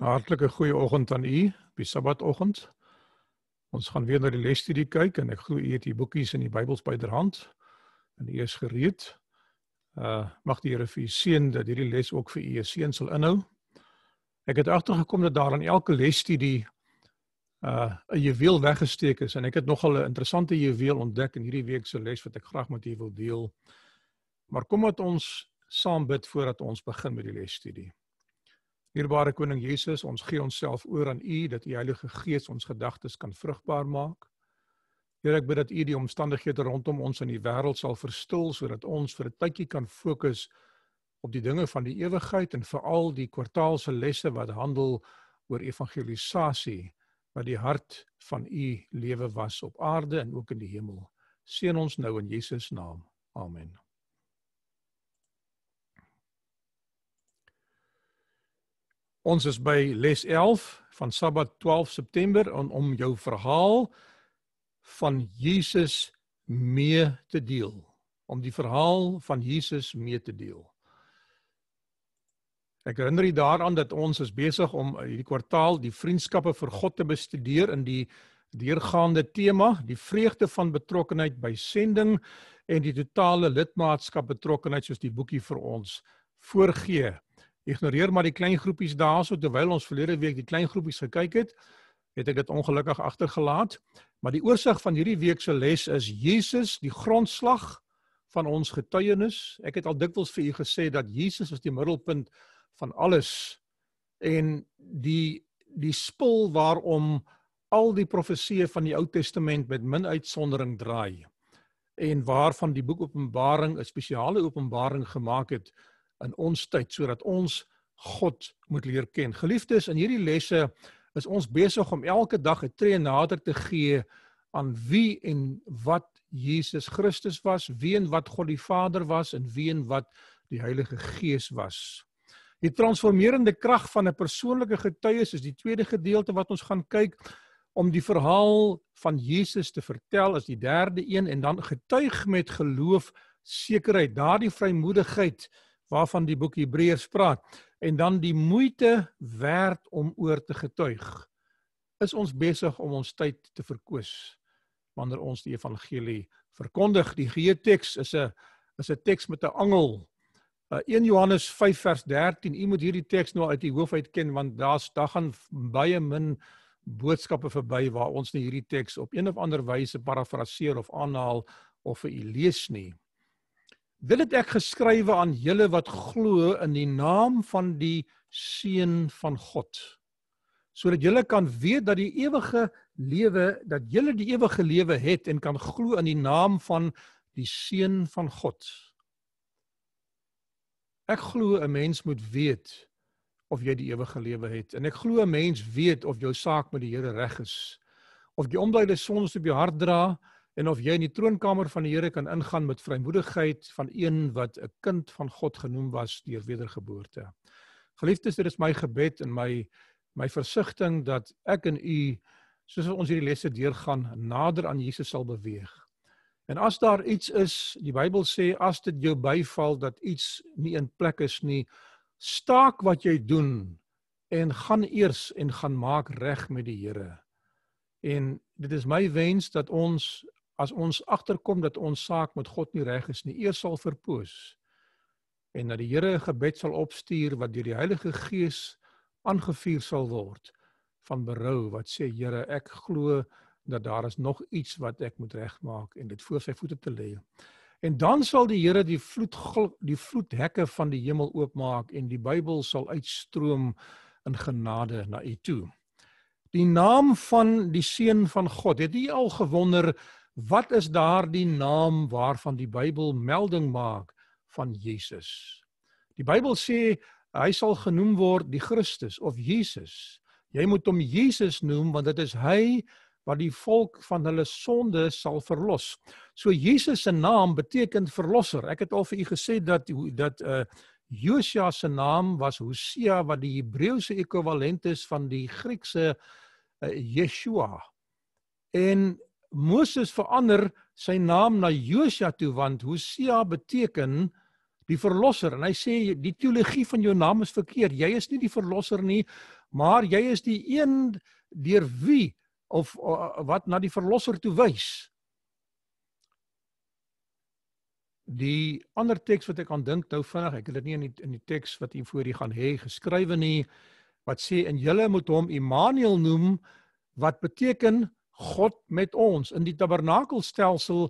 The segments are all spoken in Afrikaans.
Hartlike goeie oggend aan u, die Sabbatoggend. Ons gaan weer na die lesstudie kyk en ek glo u het u boekies en die Bybels byderhand en u is gereed. Uh mag die Here vir u seën dat hierdie les ook vir u 'n seën sal inhou. Ek het agtergekom dat daar in elke lesstudie uh 'n juweel weggesteek is en ek het nogal 'n interessante juweel ontdek in hierdie week se les wat ek graag met u wil deel. Maar kom met ons saam bid voordat ons begin met die lesstudie. Dierbare koning Jesus, ons gee onsself oor aan U dat U Heilige Gees ons gedagtes kan vrugbaar maak. Here, ek bid dat U die omstandighede rondom ons in die wêreld sal verstil sodat ons vir 'n tydjie kan fokus op die dinge van die ewigheid en veral die kwartaalse lesse wat handel oor evangelisasie wat die hart van U lewe was op aarde en ook in die hemel. Seën ons nou in Jesus naam. Amen. Ons is by les 11 van Sabbat 12 September om om jou verhaal van Jesus mee te deel, om die verhaal van Jesus mee te deel. Ek herinner u daaraan dat ons is besig om eh, hierdie kwartaal die vriendskappe vir God te bestudeer in die deurgaande tema, die vreugde van betrokkenheid by sending en die totale lidmaatskap betrokkenheid soos die boekie vir ons voorgee. Ignoreer maar die klein groepies daarso terwyl ons verlede week die klein groepies gekyk het, het ek dit ongelukkig agtergelaat. Maar die oorsig van hierdie week se les is Jesus, die grondslag van ons getuienis. Ek het al dikwels vir u gesê dat Jesus is die middelpunt van alles en die die spul waarom al die profesieë van die Ou Testament met min uitsondering draai en waarvan die boek Openbaring 'n spesiale openbaring gemaak het in ons tyd sodat ons God moet leer ken. Geliefdes, in hierdie lesse is ons besig om elke dag 'n tree nader te gee aan wie en wat Jesus Christus was, wie en wat God die Vader was en wie en wat die Heilige Gees was. Die transformerende krag van 'n persoonlike getuies is die tweede gedeelte wat ons gaan kyk om die verhaal van Jesus te vertel is die derde een en dan getuig met geloof sekerheid daardie vrymoedigheid waarvan die boek Hebreërs praat en dan die moeite werd om oor te getuig. Is ons besig om ons tyd te verkoos wanneer ons die evangelie verkondig? Die geheeteks is 'n is 'n teks met 'n angel. 1 Johannes 5 vers 13. U moet hierdie teks nou uit die hoof uit ken want daar's daar gaan baie min boodskappe verby waar ons nie hierdie teks op een of ander wyse parafraseer of aanhaal of vir u lees nie. Dit het ek geskrywe aan julle wat glo in die naam van die seun van God sodat julle kan weet dat die ewige lewe dat julle die ewige lewe het en kan glo in die naam van die seun van God. Ek glo 'n mens moet weet of jy die ewige lewe het en ek glo 'n mens weet of jou saak met die Here reg is of jy omdat jy sondes op jou hart dra en of jy in die troonkamer van die Here kan ingaan met vrymoedigheid van een wat 'n kind van God genoem was deur wedergeboorte. Geliefdes, dit is my gebed en my my versigtiging dat ek en u soos ons hierdie lesse deurgaan nader aan Jesus sal beweeg. En as daar iets is, die Bybel sê as dit jou byval dat iets nie in plek is nie, staak wat jy doen en gaan eers en gaan maak reg met die Here. En dit is my wens dat ons as ons agterkom dat ons saak met God nie reg is nie, eers sal verpoos en dat die Here 'n gebed sal opstuur wat deur die Heilige Gees aangevuur sal word van berou wat sê Here, ek glo dat daar is nog iets wat ek moet regmaak en dit voor sy voete te lê. En dan sal die Here die vloed die vloedhekke van die hemel oopmaak en die Bybel sal uitstroom in genade na u toe. Die naam van die seun van God. Het u al gewonder Wat is daardie naam waarvan die Bybel melding maak van Jesus? Die Bybel sê hy sal genoem word die Christus of Jesus. Jy moet hom Jesus noem want dit is hy wat die volk van hulle sonde sal verlos. So Jesus se naam beteken verlosser. Ek het al vir u gesê dat dat uh Josia se naam was Hosea wat die Hebreëse ekwivalent is van die Griekse uh, Yeshua. En Moses verander sy naam na Josua toe want Hosea beteken die verlosser en hy sê die teologie van jou naam is verkeerd. Jy is nie die verlosser nie, maar jy is die een deur wie of wat na die verlosser toe wys. Die ander teks wat ek aan dink nou vinnig, ek het dit nie in die in die teks wat hier voor die gaan hê geskrywe nie, wat sê en julle moet hom Immanuel noem wat beteken God met ons. In die tabernakelstelsel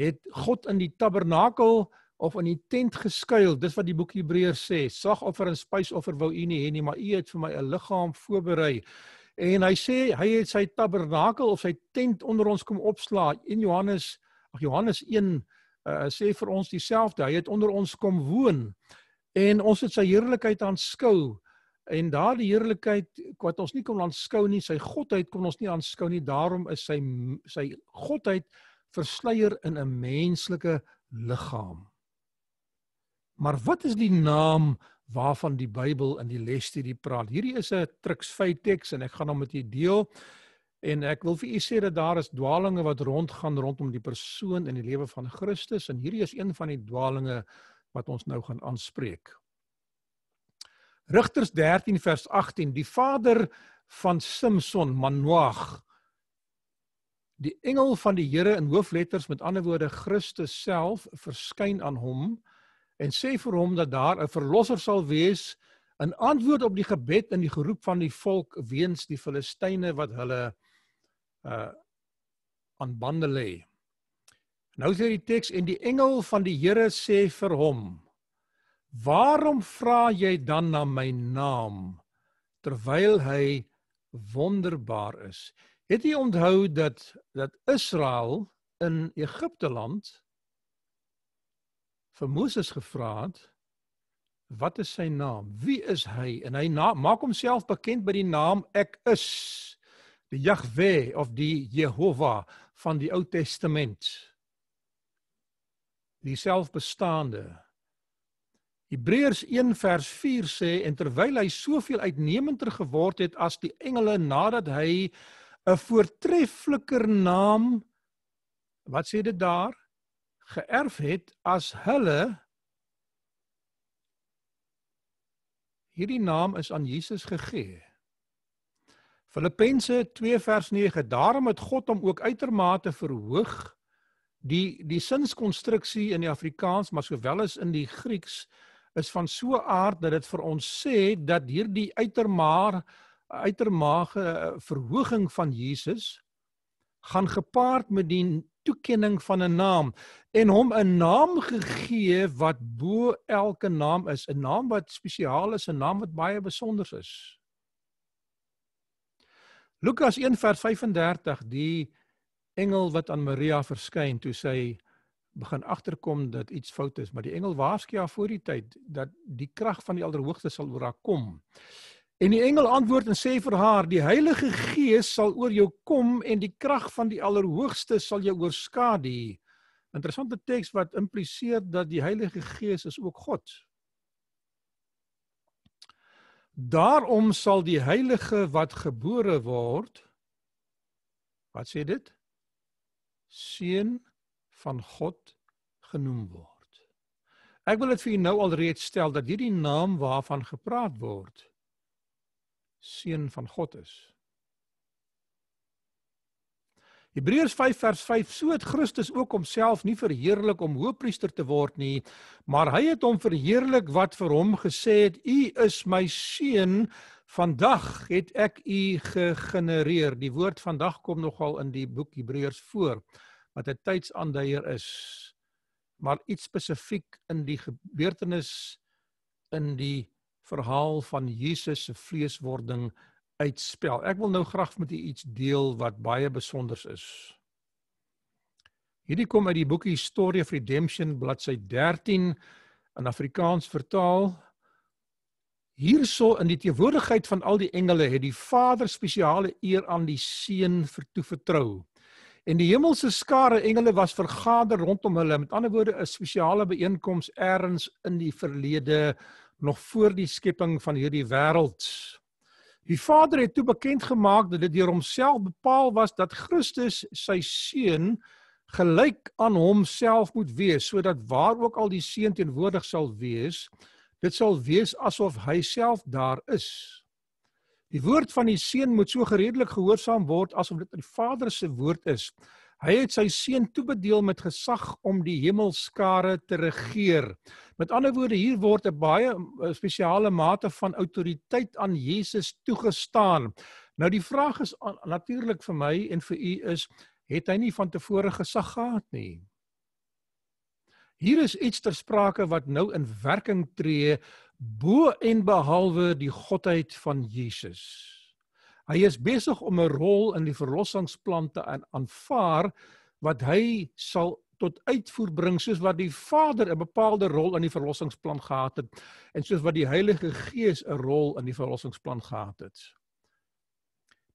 het God in die tabernakel of in die tent geskuil. Dis wat die boek Hebreërs sê. Sagoffer en spysoffer wou U nie hê nie, maar U het vir my 'n liggaam voorberei. En hy sê hy het sy tabernakel of sy tent onder ons kom opsla. In Johannes, ag Johannes 1 uh, eh, sê vir ons dieselfde. Hy het onder ons kom woon. En ons het sy heerlikheid aanskou. En daardie heerlikheid wat ons nie kon aanskou nie, sy godheid kon ons nie aanskou nie. Daarom is sy sy godheid versluier in 'n menslike liggaam. Maar wat is die naam waarvan die Bybel in die lesstudie praat? Hierdie is 'n Trix 5 teks en ek gaan hom met julle deel. En ek wil vir u sê dat daar is dwaalinge wat rondgaan rondom die persoon en die lewe van Christus en hierdie is een van die dwaalinge wat ons nou gaan aanspreek. Rigters 13 vers 18 die vader van Simson Manoah die engel van die Here in hoofletters met ander woorde Christus self verskyn aan hom en sê vir hom dat daar 'n verlosser sal wees in antwoord op die gebed en die geroep van die volk weens die Filistyne wat hulle uh aan bande lê nou sê die teks en die engel van die Here sê vir hom Waarom vra jy dan na my naam terwyl hy wonderbaar is? Het jy onthou dat dat Israel in Egipte land vir Moses gevra het wat is sy naam? Wie is hy? En hy na, maak homself bekend by die naam ek is die Jahwe of die Jehovah van die Ou Testament. Die selfbestaande Hebreërs 1 vers 4 sê en terwyl hy soveel uitnemender geword het as die engele nadat hy 'n voortreffliker naam wat sê dit daar geerf het as hulle Hierdie naam is aan Jesus gegee. Filippense 2 vers 9 Daarom het God hom ook uitermate verhoog. Die die sinskonstruksie in die Afrikaans maar sowel as in die Grieks is van so 'n aard dat dit vir ons sê dat hierdie uitermaar uitermaage eh, verhoging van Jesus gaan gepaard met die toekenning van 'n naam en hom 'n naam gegee wat bo elke naam is, 'n naam wat spesiaal is, 'n naam wat baie besonder is. Lukas 1:35 die engel wat aan Maria verskyn toe sy begin agterkom dat iets fout is, maar die engel waarsku haar voor die tyd dat die krag van die Allerhoogste sal oor haar kom. En die engel antwoord en sê vir haar: "Die Heilige Gees sal oor jou kom en die krag van die Allerhoogste sal jou oorskadu." Interessante teks wat impliseer dat die Heilige Gees is ook God. Daarom sal die heilige wat gebore word wat sê dit? Seun van God genoem word. Ek wil dit vir u nou al reeds stel dat hierdie naam waarvan gepraat word seun van God is. Hebreërs 5 vers 5 so het Christus ook homself nie verheerlik om hoëpriester te word nie, maar hy het hom verheerlik wat vir hom gesê het: U is my seun, vandag het ek u gegenereer. Die woord vandag kom nogal in die boek Hebreërs voor wat 'n tydsaanduier is maar iets spesifiek in die gebeurtenis in die verhaal van Jesus se vleeswording uitspel. Ek wil nou graag met u iets deel wat baie besonder is. Hierdie kom uit die boek History of Redemption bladsy 13 in Afrikaans vertaal. Hierso in die teenwoordigheid van al die engele het die Vader spesiale eer aan die Seun vertoevertrou. En die hemelse skare engele was vergader rondom hulle. Met ander woorde, 'n spesiale byeenkoms eers in die verlede nog voor die skepping van hierdie wêreld. Die Vader het toe bekend gemaak dat dit deur homself bepaal was dat Christus sy seun gelyk aan homself moet wees sodat waar ook al die seun teenwoordig sal wees, dit sal wees asof hy self daar is. Die woord van die seun moet so gereedelik gehoorsaam word asof dit die Vader se woord is. Hy het sy seun toebedeel met gesag om die hemelskare te regeer. Met ander woorde, hier word 'n baie eh, spesiale mate van autoriteit aan Jesus toegestaan. Nou die vraag is natuurlik vir my en vir u is, het hy nie van tevore gesag gehad nie? Hier is iets ter sprake wat nou in werking tree bo en behalwe die godheid van Jesus. Hy is besig om 'n rol in die verlossingsplan te aanvaar wat hy sal tot uitvoer bring soos wat die Vader 'n bepaalde rol in die verlossingsplan gehad het en soos wat die Heilige Gees 'n rol in die verlossingsplan gehad het.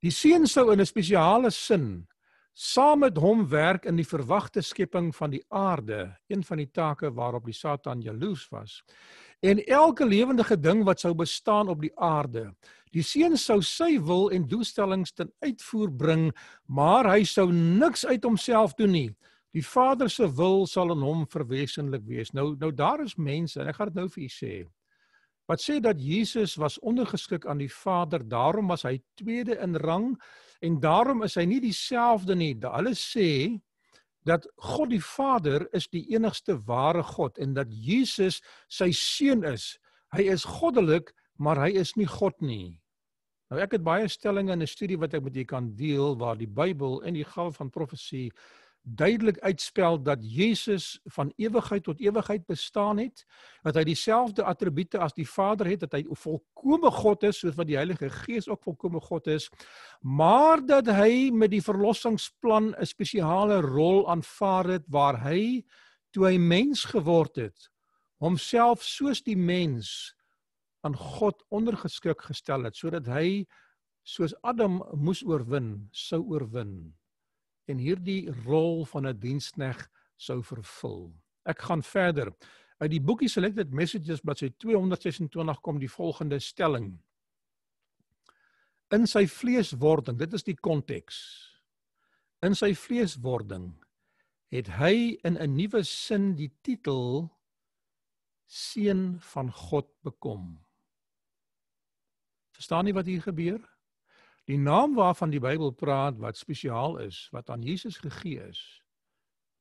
Die Seun sou in 'n spesiale sin saam met hom werk in die verwagte skepping van die aarde, een van die take waarop die Satan jaloes was en elke lewendige ding wat sou bestaan op die aarde. Die seun sou sy wil en doelstellings ten uitvoer bring, maar hy sou niks uit homself doen nie. Die Vader se wil sal in hom verwesenlik wees. Nou nou daar is mense en ek gaan dit nou vir u sê. Wat sê dat Jesus was ondergeskik aan die Vader, daarom was hy tweede in rang en daarom is hy nie dieselfde nie. Hulle sê dat God die Vader is die enigste ware God en dat Jesus sy seun is. Hy is goddelik, maar hy is nie God nie. Nou ek het baie stellings in 'n studie wat ek met julle kan deel waar die Bybel en die gawe van profesie duidelik uitspel dat Jesus van ewigheid tot ewigheid bestaan het, dat hy dieselfde attribute as die Vader het, dat hy volkomme God is soos wat die Heilige Gees ook volkomme God is, maar dat hy met die verlossingsplan 'n spesiale rol aanvaar het waar hy toe hy mens geword het, homself soos die mens aan God ondergeskik gestel het sodat hy soos Adam moes oorwin, sou oorwin en hierdie rol van 'n diensknegg sou vervul. Ek gaan verder. Uit die boekie Selected Messages bladsy 226 kom die volgende stelling. In sy vleeswording, dit is die konteks. In sy vleeswording het hy in 'n nuwe sin die titel seun van God bekom. Verstaan jy wat hier gebeur? Die naam waarvan die Bybel praat wat spesiaal is, wat aan Jesus gegee is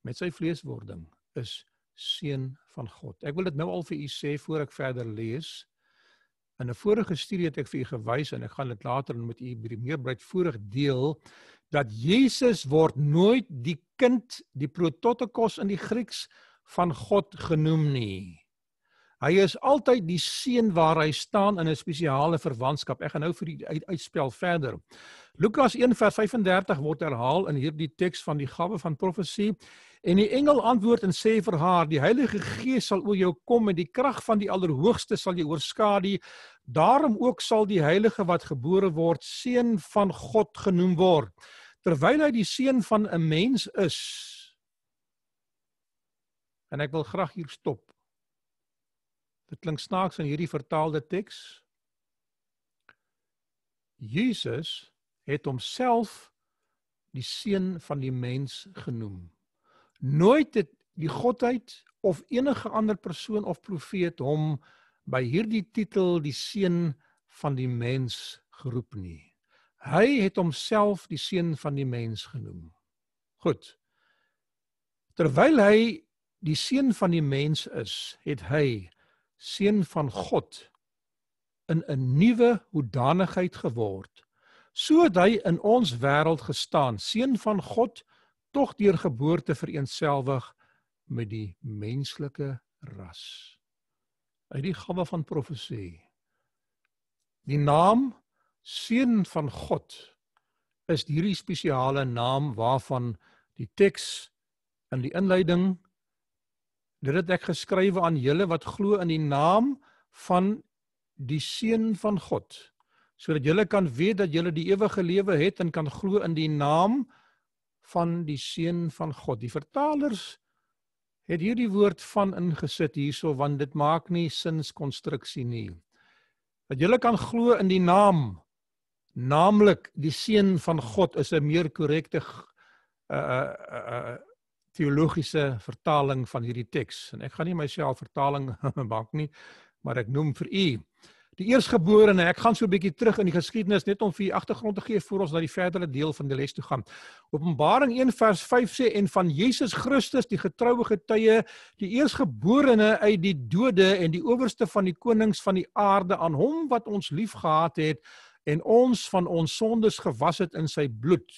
met sy vleeswording, is seun van God. Ek wil dit nou al vir u sê voor ek verder lees. In 'n vorige studie het ek vir u gewys en ek gaan dit later met u meer breedvoerig deel dat Jesus word nooit die kind, die prototokos in die Grieks van God genoem nie. Hy is altyd die seun waar hy staan in 'n spesiale verwantskap. Ek gaan nou vir die uit, uitspel verder. Lukas 1:35 word herhaal in hierdie teks van die gawe van profesie en die engel antwoord en sê vir haar: "Die Heilige Gees sal oor jou kom en die krag van die Allerhoogste sal jou oorskadu. Daarom ook sal die heilige wat gebore word seun van God genoem word." Terwyl hy die seun van 'n mens is. En ek wil graag hier stop. Dit klink snaaks in hierdie vertaalde teks. Jesus het homself die seun van die mens genoem. Nooit het die godheid of enige ander persoon of profeet hom by hierdie titel die seun van die mens geroep nie. Hy het homself die seun van die mens genoem. Goed. Terwyl hy die seun van die mens is, het hy seun van God in 'n nuwe hoedanigheid geword sodat hy in ons wêreld gestaan seun van God tog deur geboorte vereenselwig met die menslike ras uit die gawe van profesie die naam seun van God is hierdie spesiale naam waarvan die teks in die inleiding Dit het ek geskrywe aan julle wat glo in die naam van die seun van God sodat julle kan weet dat julle die ewige lewe het en kan glo in die naam van die seun van God. Die vertalers het hierdie woord van ingesit hierso want dit maak nie sinskonstruksie nie. Dat julle kan glo in die naam naamlik die seun van God is 'n meer korrekte uh uh, uh teologiese vertaling van hierdie teks en ek gaan nie myself vertaling maak nie maar ek noem vir u die eersgeborene ek gaan so 'n bietjie terug in die geskiedenis net om vir u agtergrond te gee voor ons na die verdere deel van die les toe gaan Openbaring 1 vers 5 sê en van Jesus Christus die getroue getuie die eersgeborene uit die dode en die owerste van die konings van die aarde aan hom wat ons liefgehad het en ons van ons sondes gewas het in sy bloed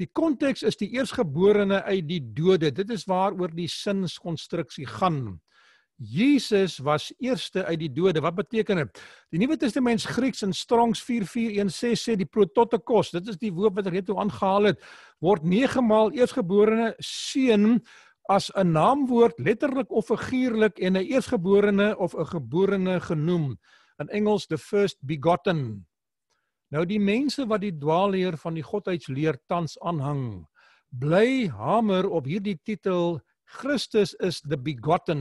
Die konteks is die eersgeborene uit die dode. Dit is waaroor die sinskonstruksie gaan. Jesus was eerste uit die dode. Wat beteken dit? Die Nuwe Testament se Grieks in Strongs 4416 sê die prototokos, dit is die woord wat reeds toe aangehaal het, word 9 maal eersgeborene seun as 'n naamwoord letterlik of figuurlik en 'n eersgeborene of 'n geborene genoem. In Engels the first begotten. Nou die mense wat die dwaalleer van die godheidsleer tans aanhang, bly hamer op hierdie titel Christus is the begotten.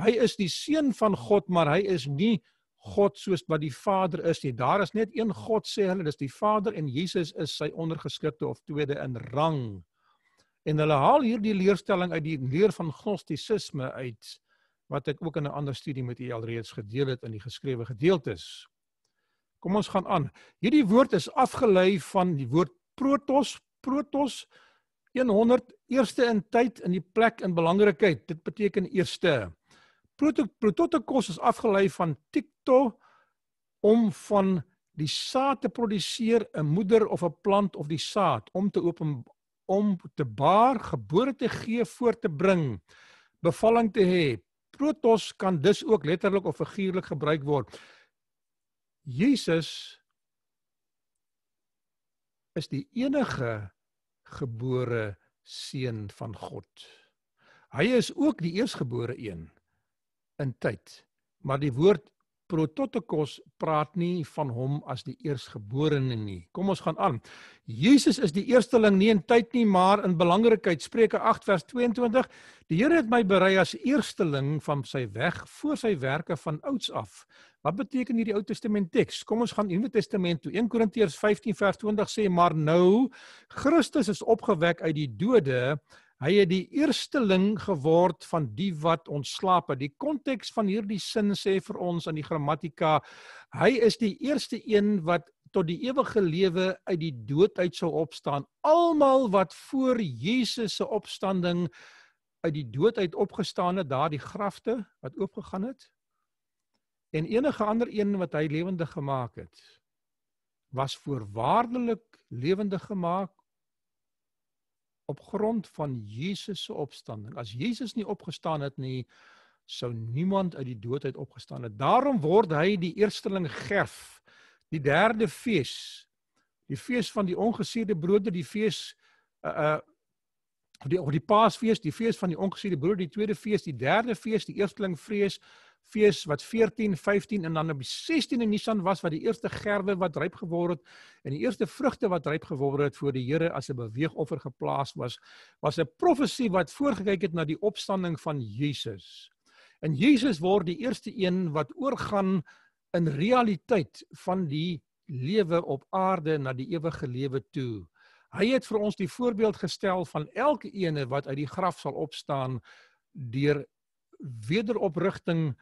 Hy is die seun van God, maar hy is nie God soos wat die Vader is nie. Daar is net een God sê hulle, dis die Vader en Jesus is sy ondergeskikte of tweede in rang. En hulle haal hierdie leerstelling uit die leer van gnostisisme uit wat ek ook in 'n ander studie met u alreeds gedeel het in die geskrewe gedeeltes. Kom ons gaan aan. Hierdie woord is afgelei van die woord protos, protos 100 eerste in tyd in die plek in belangrikheid. Dit beteken eerste. Proto prototokos is afgelei van tikto om van die saad te produseer 'n moeder of 'n plant of die saad om te open om te baar, gebore te gee, voor te bring, bevalling te hê. Protos kan dus ook letterlik of figuurlik gebruik word. Jesus is die enige gebore seun van God. Hy is ook die eersgebore een in tyd, maar die woord prototokos praat nie van hom as die eersgeborene nie. Kom ons gaan aan. Jesus is die eersteling nie in tyd nie, maar in belangrikheid Spreuke 8 vers 22. Die Here het my berei as eersteling van sy weg voor sy werke van ouds af, Wat beteken hierdie Ou Testament teks? Kom ons gaan Nuwe Testament toe. 1 Korintiërs 15 vers 20 sê maar nou Christus is opgewek uit die dode. Hy het die eersteling geword van die wat ontslaap het. Die konteks van hierdie sin sê vir ons aan die grammatika, hy is die eerste een wat tot die ewige lewe uit die dood uit sou opstaan. Almal wat voor Jesus se opstanding uit die dood uit opgestaan het, daardie grafte wat oopgegaan het, en enige ander een wat hy lewendig gemaak het was voorwaardelik lewendig gemaak op grond van Jesus se opstanding. As Jesus nie opgestaan het nie, sou niemand uit die dood uit opgestaan het. Daarom word hy die eersteling gerf, die derde fees, die fees van die ongesierde brode, die fees uh uh die of die Paasfees, die fees van die ongesierde brode, die tweede fees, die derde fees, die eersteling vrees, fees wat 14, 15 en dan op die 16de Nisan was wat die eerste gerwe wat ryp geword het en die eerste vrugte wat ryp geword het voor die Here as 'n beweegoffer geplaas was, was 'n profesie wat voorgekyk het na die opstanding van Jesus. En Jesus word die eerste een wat oorgaan in realiteit van die lewe op aarde na die ewige lewe toe. Hy het vir ons die voorbeeld gestel van elke ene wat uit die graf sal opstaan deur wederoprigting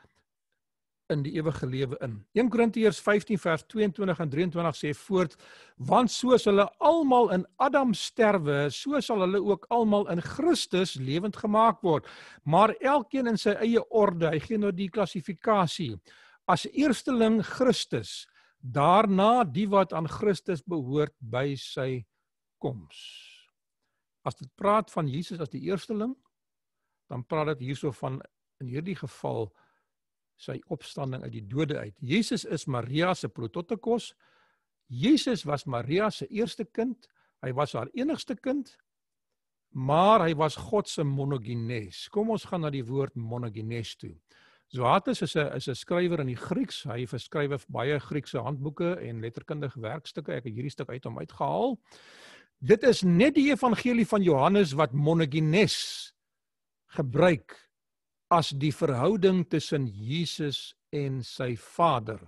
in die ewige lewe in. 1 Korintiërs 15 vers 22 en 23 sê voort: Want soos hulle almal in Adam sterwe, so sal hulle ook almal in Christus lewend gemaak word, maar elkeen in sy eie orde. Hy gee nou die klassifikasie. As eersteling Christus, daarna die wat aan Christus behoort by sy koms. As dit praat van Jesus as die eersteling, dan praat dit hierso van in hierdie geval sy opstanding uit die dode uit. Jesus is Maria se prototikos. Jesus was Maria se eerste kind. Hy was haar enigste kind. Maar hy was God se monogenes. Kom ons gaan na die woord monogenes toe. Zoatus is 'n is 'n skrywer in die Grieks. Hy het geskryf baie Griekse handboeke en letterkundige werkstukke. Ek het hierdie stuk uit hom uitgehaal. Dit is net die evangelie van Johannes wat monogenes gebruik as die verhouding tussen Jesus en sy Vader.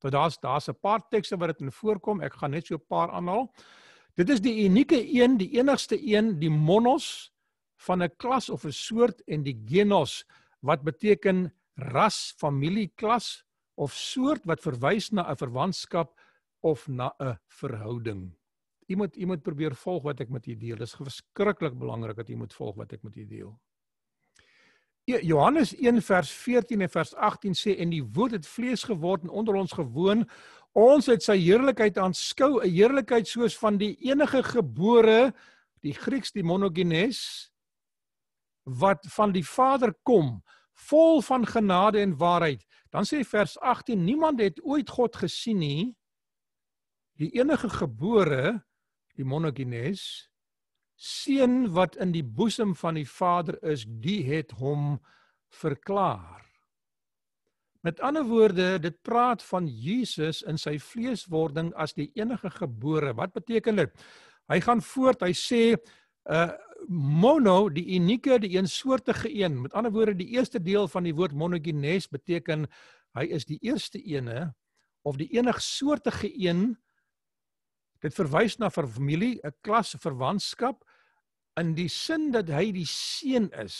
Want nou, daar's daar's 'n paar tekste wat dit in voorkom. Ek gaan net so 'n paar aanhaal. Dit is die unieke een, die enigste een, die monos van 'n klas of 'n soort en die genos wat beteken ras, familie, klas of soort wat verwys na 'n verwantskap of na 'n verhouding. Jy moet jy moet probeer volg wat ek met u deel. Dit is verskriklik belangrik dat jy moet volg wat ek met u deel. Ja, Johannes 1 vers 14 en vers 18 sê en die woord het vlees geword en onder ons gewoon. Ons het sy heerlikheid aanskou, 'n heerlikheid soos van die enige gebore, die Grieks die monogenes wat van die Vader kom, vol van genade en waarheid. Dan sê vers 18 niemand het ooit God gesien nie. Die enige gebore, die monogenes seun wat in die boesem van die Vader is, die het hom verklaar. Met ander woorde, dit praat van Jesus in sy vleeswording as die enige gebore. Wat beteken dit? Hy gaan voort, hy sê uh mono die unieke die eensoortige een met ander woorde die eerste deel van die woord monogenes beteken hy is die eerste ene of die enigsoortige een dit verwys na familie 'n klas verwantskap in die sin dat hy die seun is.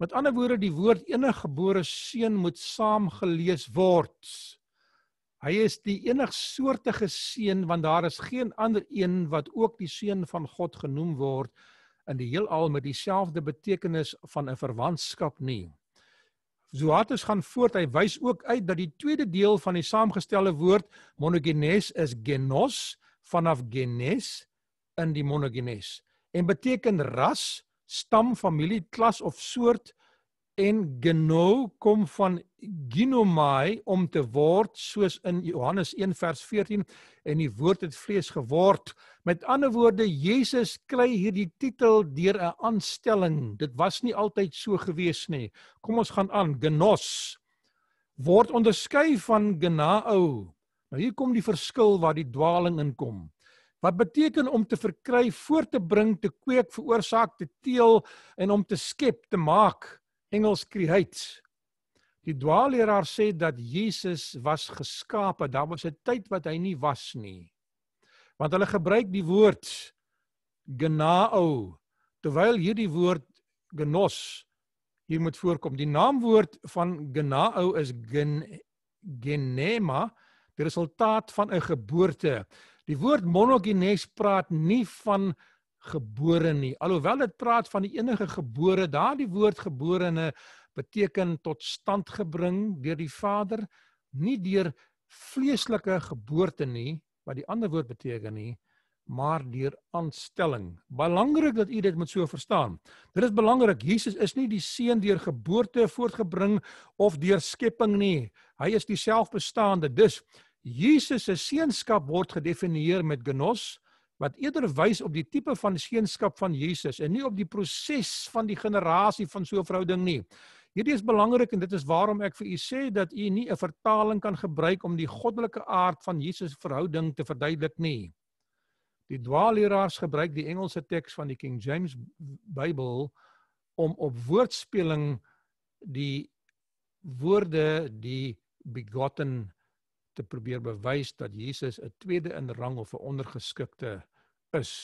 Met ander woorde, die woord eniggebore seun moet saamgelees word. Hy is die enigsoortige seun want daar is geen ander een wat ook die seun van God genoem word in die heelal met dieselfde betekenis van 'n verwantskap nie. Zoatus gaan voort, hy wys ook uit dat die tweede deel van die saamgestelde woord monogenes is genos vanaf genes in die monogenes en beteken ras, stam, familie, klas of soort en geno kom van ginomai om te word soos in Johannes 1 vers 14 en die woord het vlees geword. Met ander woorde Jesus kry hierdie titel deur 'n aanstelling. Dit was nie altyd so gewees nie. Kom ons gaan aan. Genos word onderskei van genao. Nou hier kom die verskil waar die dwaling inkom. Wat beteken om te verkry, voor te bring, te kweek, veroorsaak, te teel en om te skep, te maak. Engels create. Die dwaalleraar sê dat Jesus was geskape. Daar was 'n tyd wat hy nie was nie. Want hulle gebruik die woord genao terwyl hierdie woord genos hier moet voorkom. Die naamwoord van genao is gen genema, die resultaat van 'n geboorte. Die woord monogenes praat nie van gebore nie. Alhoewel dit praat van die enige gebore, daardie woord geborene beteken tot stand gebring deur die Vader, nie deur vleeslike geboorte nie, wat die ander woord beteken nie, maar deur aanstelling. Belangrik dat u dit moet so verstaan. Dit is belangrik. Jesus is nie die seun deur geboorte voortgebring of deur skepping nie. Hy is die selfbestaande. Dus Jesus se seenskap word gedefinieer met genos wat eerder wys op die tipe van seenskap van Jesus en nie op die proses van die generasie van so 'n verhouding nie. Hierdie is belangrik en dit is waarom ek vir u sê dat u nie 'n vertaling kan gebruik om die goddelike aard van Jesus verhouding te verduidelik nie. Die dwaalleraars gebruik die Engelse teks van die King James Bybel om op woordspeling die woorde die begotten te probeer bewys dat Jesus 'n tweede in rang of 'n ondergeskikte is.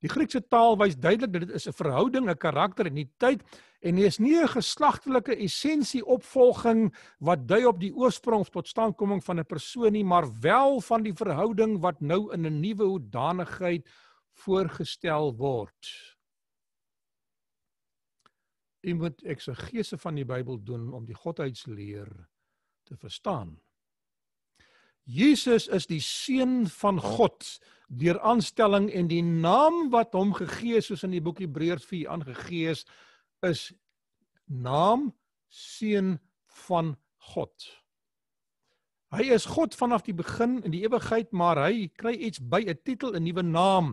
Die Griekse taal wys duidelik dat dit is 'n verhouding, 'n karakter in die tyd en nie is nie 'n geslagtelike essensie opvolging wat dui op die oorsprong tot standkoming van 'n persoon nie, maar wel van die verhouding wat nou in 'n nuwe hoedanigheid voorgestel word. Jy moet eksegese van die Bybel doen om die godheidsleer te verstaan. Jesus is die seun van God deur aanstelling en die naam wat hom gegee is soos in die boek Hebreërs 4 aangegee is is naam seun van God. Hy is God vanaf die begin in die ewigheid, maar hy kry iets by 'n titel, 'n nuwe naam.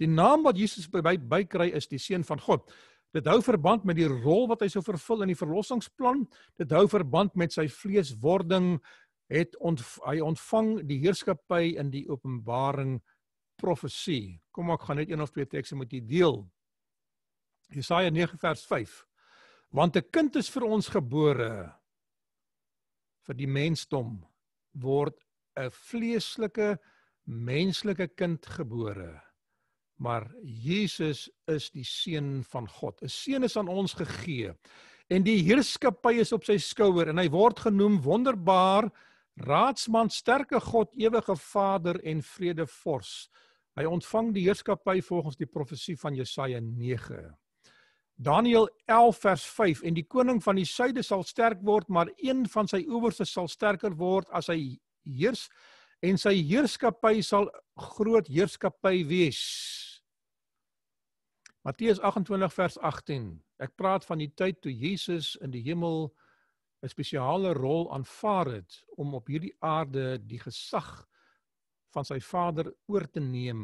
Die naam wat Jesus by by, by kry is die seun van God. Dit hou verband met die rol wat hy sou vervul in die verlossingsplan. Dit hou verband met sy vleeswording, het ont, hy ontvang die heerskappy in die openbaring profesie. Kom ek gaan net een of twee tekste met u deel. Jesaja 9 vers 5. Want 'n kind is vir ons gebore vir die mensdom word 'n vleeslike menslike kind gebore. Maar Jesus is die seun van God. 'n Seun is aan ons gegee en die heerskappy is op sy skouer en hy word genoem wonderbaar Raadsman, sterke God, ewige Vader en vrede vors. Hy ontvang die heerskappy volgens die profesie van Jesaja 9. Daniël 11 vers 5 en die koning van die suide sal sterk word, maar een van sy owerstes sal sterker word as hy heers en sy heerskappy sal groot heerskappy wees. Matteus 28 vers 18. Ek praat van die tyd toe Jesus in die hemel 'n spesiale rol aanvaar het om op hierdie aarde die gesag van sy vader oor te neem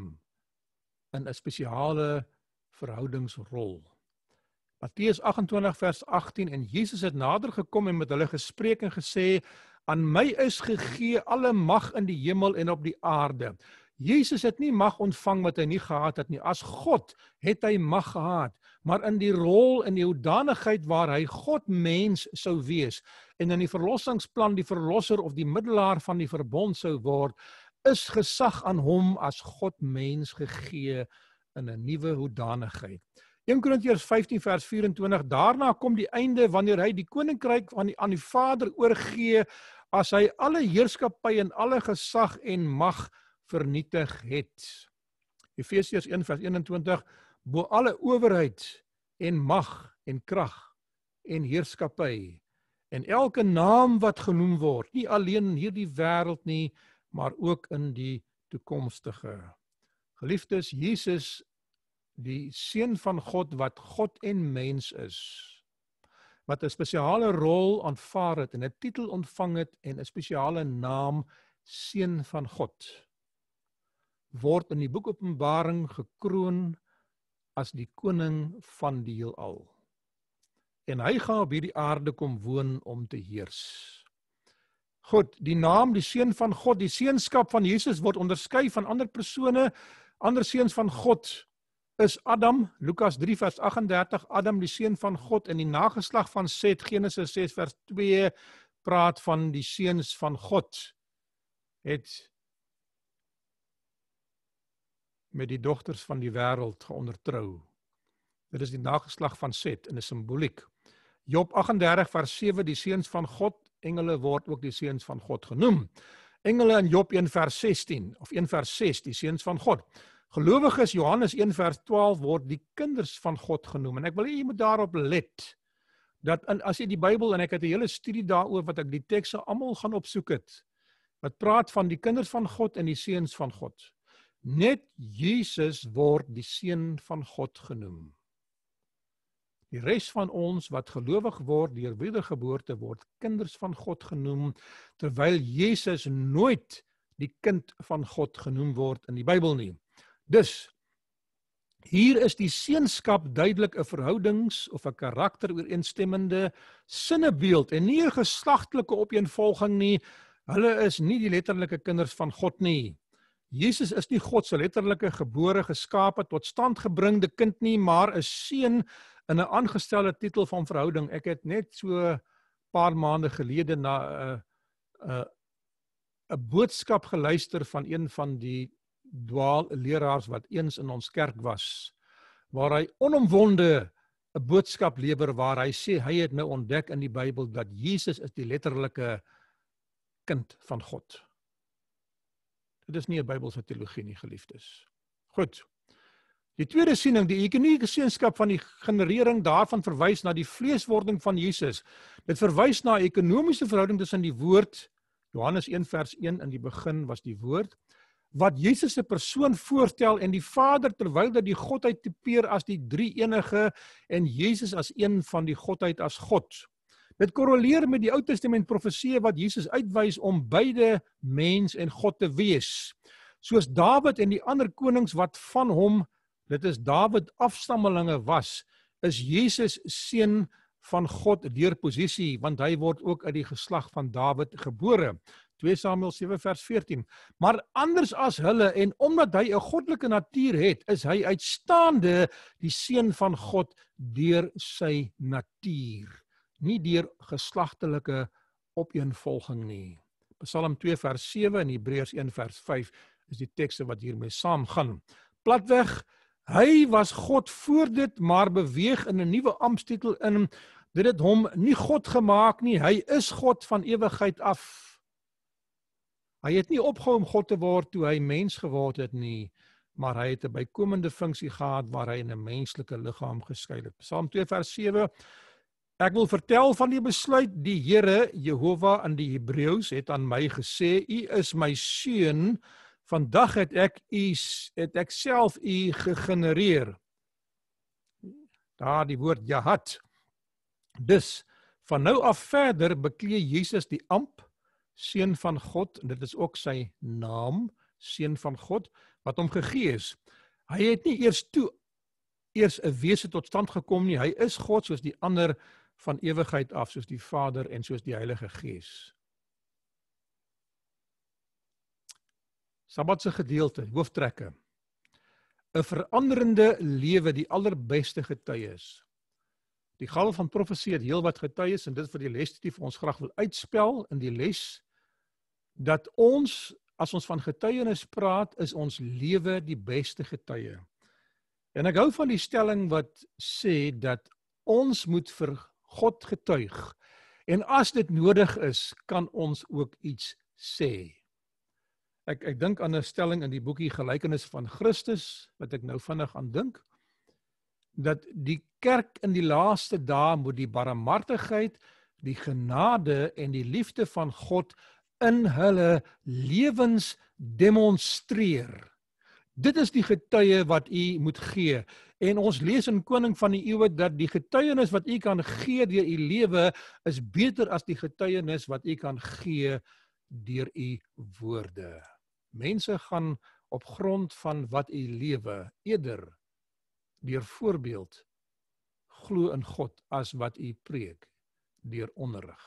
in 'n spesiale verhoudingsrol. Matteus 28 vers 18 en Jesus het nader gekom en met hulle gespreek en gesê aan my is gegee alle mag in die hemel en op die aarde. Jesus het nie mag ontvang wat hy nie gehad het nie. As God het hy mag gehad maar in die rol in die hoedanigheid waar hy God mens sou wees en in die verlossingsplan die verlosser of die middelaar van die verbond sou word is gesag aan hom as God mens gegee in 'n nuwe hoedanigheid. 1 Korintiërs 15 vers 24 daarna kom die einde wanneer hy die koninkryk aan die, aan die Vader oorgee as hy alle heerskappy en alle gesag en mag vernietig het. Efesiërs 1 vers 21 bo alle owerheid en mag en krag en heerskappy en elke naam wat genoem word nie alleen in hierdie wêreld nie maar ook in die toekomstige geliefdes Jesus die seun van God wat God en mens is wat 'n spesiale rol aanvaar het en 'n titel ontvang het en 'n spesiale naam seun van God word in die boek Openbaring gekroon as die koning van die heelal. En hy gaan op hierdie aarde kom woon om te heers. God, die naam die seun van God, die seenskap van Jesus word onderskei van ander persone, ander seuns van God is Adam, Lukas 3 vers 38, Adam die seun van God in die nageslag van Seth, Genesis 6 vers 2 praat van die seuns van God. Het met die dogters van die wêreld geondertrou. Dit is die nageslag van Set in 'n simboliek. Job 38 vers 7 die seuns van God, engele word ook die seuns van God genoem. Engele in Job 1 vers 16 of 1 vers 6 die seuns van God. Gelowiges Johannes 1 vers 12 word die kinders van God genoem en ek wil hê jy moet daarop let dat in, as jy die Bybel en ek het 'n hele studie daaroor wat ek die tekste almal gaan opsoek het wat praat van die kinders van God en die seuns van God. Net Jesus word die seun van God genoem. Die res van ons wat gelowig word deur wedergeboorte word kinders van God genoem terwyl Jesus nooit die kind van God genoem word in die Bybel nie. Dus hier is die seenskap duidelik 'n verhoudings of 'n karakterooreenstemmende sinnebeeld en nie 'n geslagtelike opeenvolging nie. Hulle is nie die letterlike kinders van God nie. Jesus is nie God se letterlike gebore geskape tot stand gebringde kind nie, maar 'n seun in 'n aangestelde titel van verhouding. Ek het net so 'n paar maande gelede na 'n uh, 'n uh, 'n boodskap geluister van een van die dwaal leraars wat eens in ons kerk was waar hy onomwonde 'n boodskap lewer waar hy sê hy het nou ontdek in die Bybel dat Jesus is die letterlike kind van God. Dit is nie 'n Bybelse teologie nie, geliefdes. Goed. Die tweede siening, die ekonomiese seenskap van die generering daarvan verwys na die vleeswording van Jesus. Dit verwys na 'n ekonomiese verhouding tussen die woord Johannes 1 vers 1 in die begin was die woord wat Jesus se persoon voorstel en die Vader terwyl dat die godheid tipeer as die drie-enige en Jesus as een van die godheid as God. Dit korreleer met die Ou Testament profeseë wat Jesus uitwys om beide mens en God te wees. Soos Dawid en die ander konings wat van hom, dit is Dawid afstammelinge was, is Jesus seun van God deur posisie want hy word ook uit die geslag van Dawid gebore. 2 Samuel 7 vers 14. Maar anders as hulle en omdat hy 'n goddelike natuur het, is hy uitstaande die seun van God deur sy natuur nie deur geslagtelike opeenvolging nie. Psalm 2 vers 7 en Hebreërs 1 vers 5 is die tekste wat hiermee saamgaan. Platweg, hy was God voor dit, maar beweeg in 'n nuwe amptitel in. Dit het hom nie God gemaak nie, hy is God van ewigheid af. Hy het nie opgehou om God te word toe hy mens geword het nie, maar hy het 'n bykomende funksie gehad waar hy in 'n menslike liggaam geskei het. Psalm 2 vers 7 Ek wil vertel van die besluit die Here Jehovah in die Hebreëus het aan my gesê: U is my seun. Vandag het ek u het ek self u gegenereer. Daar die woord Jahad. Dus van nou af verder bekleë Jesus die amp seun van God en dit is ook sy naam seun van God wat hom gegee is. Hy het nie eers toe eers 'n wese tot stand gekom nie. Hy is God soos die ander van ewigheid af soos die Vader en soos die Heilige Gees. Sabbat se gedeelte, hooftrekke. 'n Veranderende lewe die allerbeste getuies. Die gawe van profesie het heelwat getuies en dit vir die les wat vir ons graag wil uitspel in die les dat ons as ons van getuienis praat is ons lewe die beste getuie. En ek hou van die stelling wat sê dat ons moet vir God getuig. En as dit nodig is, kan ons ook iets sê. Ek ek dink aan 'n stelling in die boekie Gelykenis van Christus wat ek nou vinnig aan dink dat die kerk in die laaste dae moet die barmhartigheid, die genade en die liefde van God in hulle lewens demonstreer. Dit is die getuie wat u moet gee. En ons lees in Koning van die Ewe dat die getuienis wat u kan gee deur u lewe is beter as die getuienis wat u kan gee deur u woorde. Mense gaan op grond van wat u lewe eerder deur voorbeeld glo in God as wat u preek deur onderrig.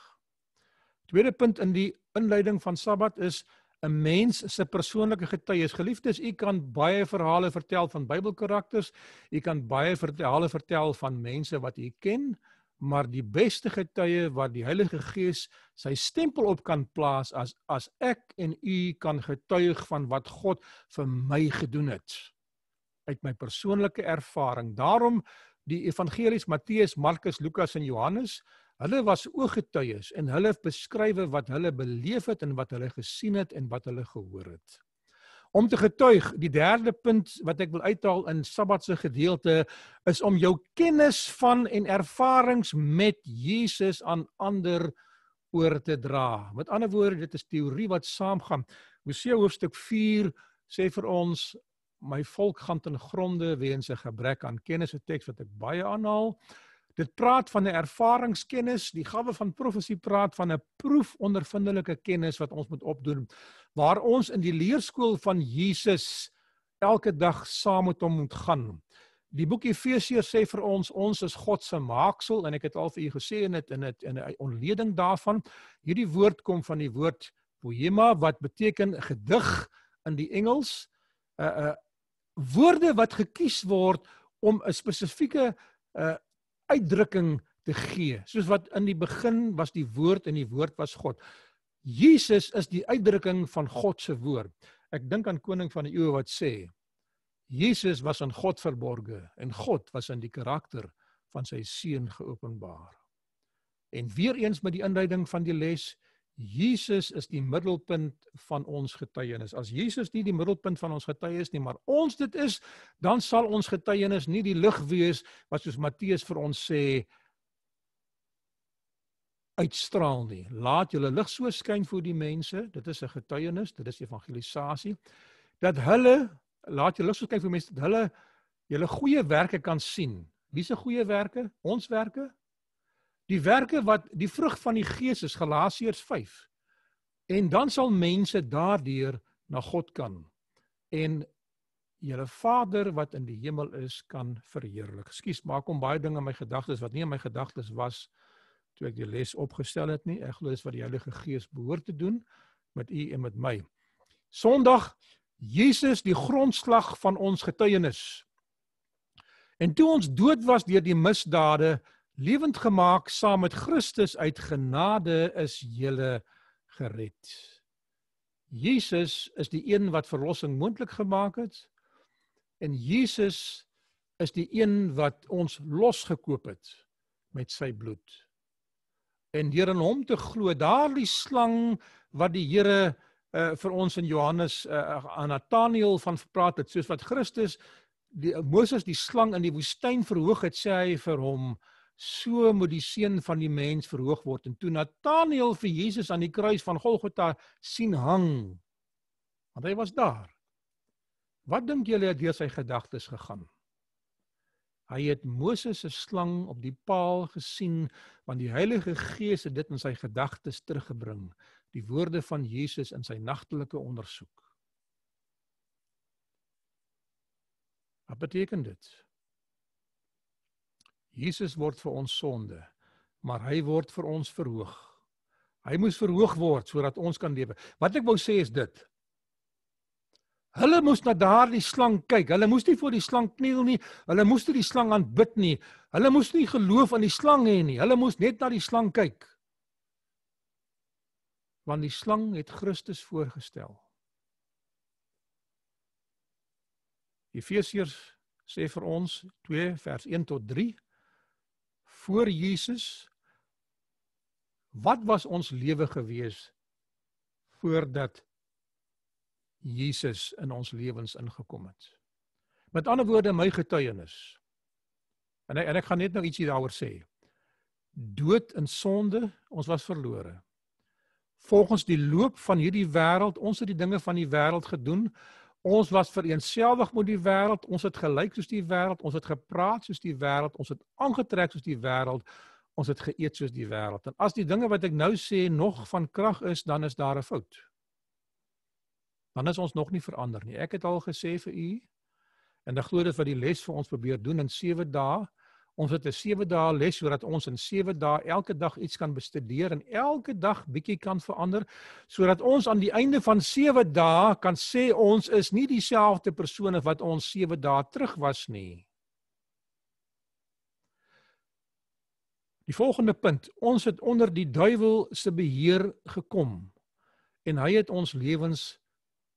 Tweede punt in die inleiding van Sabbat is 'n mens se persoonlike getuies. Geliefdes, u kan baie verhale vertel van Bybelkarakters. U kan baie verhale vertel van mense wat u ken, maar die beste getuie wat die Heilige Gees sy stempel op kan plaas as as ek en u kan getuig van wat God vir my gedoen het uit my persoonlike ervaring. Daarom die evangelies Matteus, Markus, Lukas en Johannes Hulle was ooggetuies en hulle beskryf wat hulle beleef het en wat hulle gesien het en wat hulle gehoor het. Om te getuig, die derde punt wat ek wil uithaal in Sabbat se gedeelte is om jou kennis van en ervarings met Jesus aan ander oor te dra. Met ander woorde, dit is teorie wat saamgaan. Hosea hoofstuk 4 sê vir ons my volk gaan ten gronde weens 'n gebrek aan kennis, 'n teks wat ek baie aanhaal. Dit praat van 'n ervaringskennis, die gawe van profesie praat van 'n proefondervindelike kennis wat ons moet opdoen waar ons in die leerskool van Jesus elke dag saam met hom moet gaan. Die boek Efesiërs sê vir ons ons is God se maaksel en ek het al vir u gesê in dit in 'n ontleding daarvan hierdie woord kom van die woord poema wat beteken gedig in die Engels. 'n uh, 'n uh, woorde wat gekies word om 'n spesifieke 'n uh, uitdrukking te gee. Soos wat in die begin was die woord en die woord was God. Jesus is die uitdrukking van God se woord. Ek dink aan koning van die eeu wat sê Jesus was aan God verborge en God was in die karakter van sy seun geopenbaar. En weer eens met die inleiding van die les, Jesus is die middelpunt van ons getuienis. As Jesus nie die middelpunt van ons getuienis nie, maar ons dit is, dan sal ons getuienis nie die lig wees wat soos Matteus vir ons sê uitstraal nie. Laat julle lig so skyn vir die mense. Dit is 'n getuienis, dit is evangelisasie. Dat hulle laat julle lig so skyn vir mense dat hulle julle goeie werke kan sien. Wie se goeie werke? Ons werke? die werke wat die vrug van die gees is Galasiërs 5 en dan sal mense daardeur na God kan en julle Vader wat in die hemel is kan verheerlik. Ekskuus, maak om baie dinge in my gedagtes wat nie in my gedagtes was toe ek die les opgestel het nie. Ek glo dis wat die Heilige Gees behoort te doen met u en met my. Sondag Jesus die grondslag van ons getuienis. En toe ons dood was deur die misdade lewend gemaak saam met Christus uit genade is julle gered. Jesus is die een wat verlossing moontlik gemaak het en Jesus is die een wat ons losgekoop het met sy bloed. En deur aan hom te glo, daardie slang wat die Here uh, vir ons in Johannes uh, aan Nathanael van gepraat het, soos wat Christus die uh, Moses die slang in die woestyn verhoog het, sê hy vir hom, so moet die seun van die mens verhoog word en toe Nataneel vir Jesus aan die kruis van Golgotha sien hang want hy was daar wat dink julle het deur sy gedagtes gegaan hy het Moses se slang op die paal gesien want die Heilige Gees het dit in sy gedagtes teruggebring die woorde van Jesus in sy nagtelike ondersoek wat beteken dit Jesus word vir ons sonde, maar hy word vir ons verhoog. Hy moes verhoog word sodat ons kan lewe. Wat ek wou sê is dit. Hulle moes na daardie slang kyk. Hulle moes nie voor die slang kniel nie. Hulle moes nie die slang aanbid nie. Hulle moes nie geloof aan die slang hê nie. Hulle moes net na die slang kyk. Want die slang het Christus voorgestel. Efesiërs sê vir ons 2 vers 1 tot 3 voor Jesus wat was ons lewe gewees voordat Jesus in ons lewens ingekom het. Met ander woorde my getuienis. En en ek gaan net nou ietsie daaroor sê. Dood in sonde, ons was verlore. Volgens die loop van hierdie wêreld, ons het die dinge van die wêreld gedoen, Ons was vereensgewig met die wêreld, ons het gelyk soos die wêreld, ons het gepraat soos die wêreld, ons het aangetrek soos die wêreld, ons het geëet soos die wêreld. En as die dinge wat ek nou sê nog van krag is, dan is daar 'n fout. Dan is ons nog nie verander nie. Ek het al gesê vir u en ek glo dit wat die les vir ons probeer doen in 7 dae Ons het 'n 7 dae les sodat ons in 7 dae elke dag iets kan bestudeer en elke dag bietjie kan verander sodat ons aan die einde van 7 dae kan sê ons is nie dieselfde persone wat ons 7 dae terug was nie. Die volgende punt, ons het onder die duiwel se beheer gekom en hy het ons lewens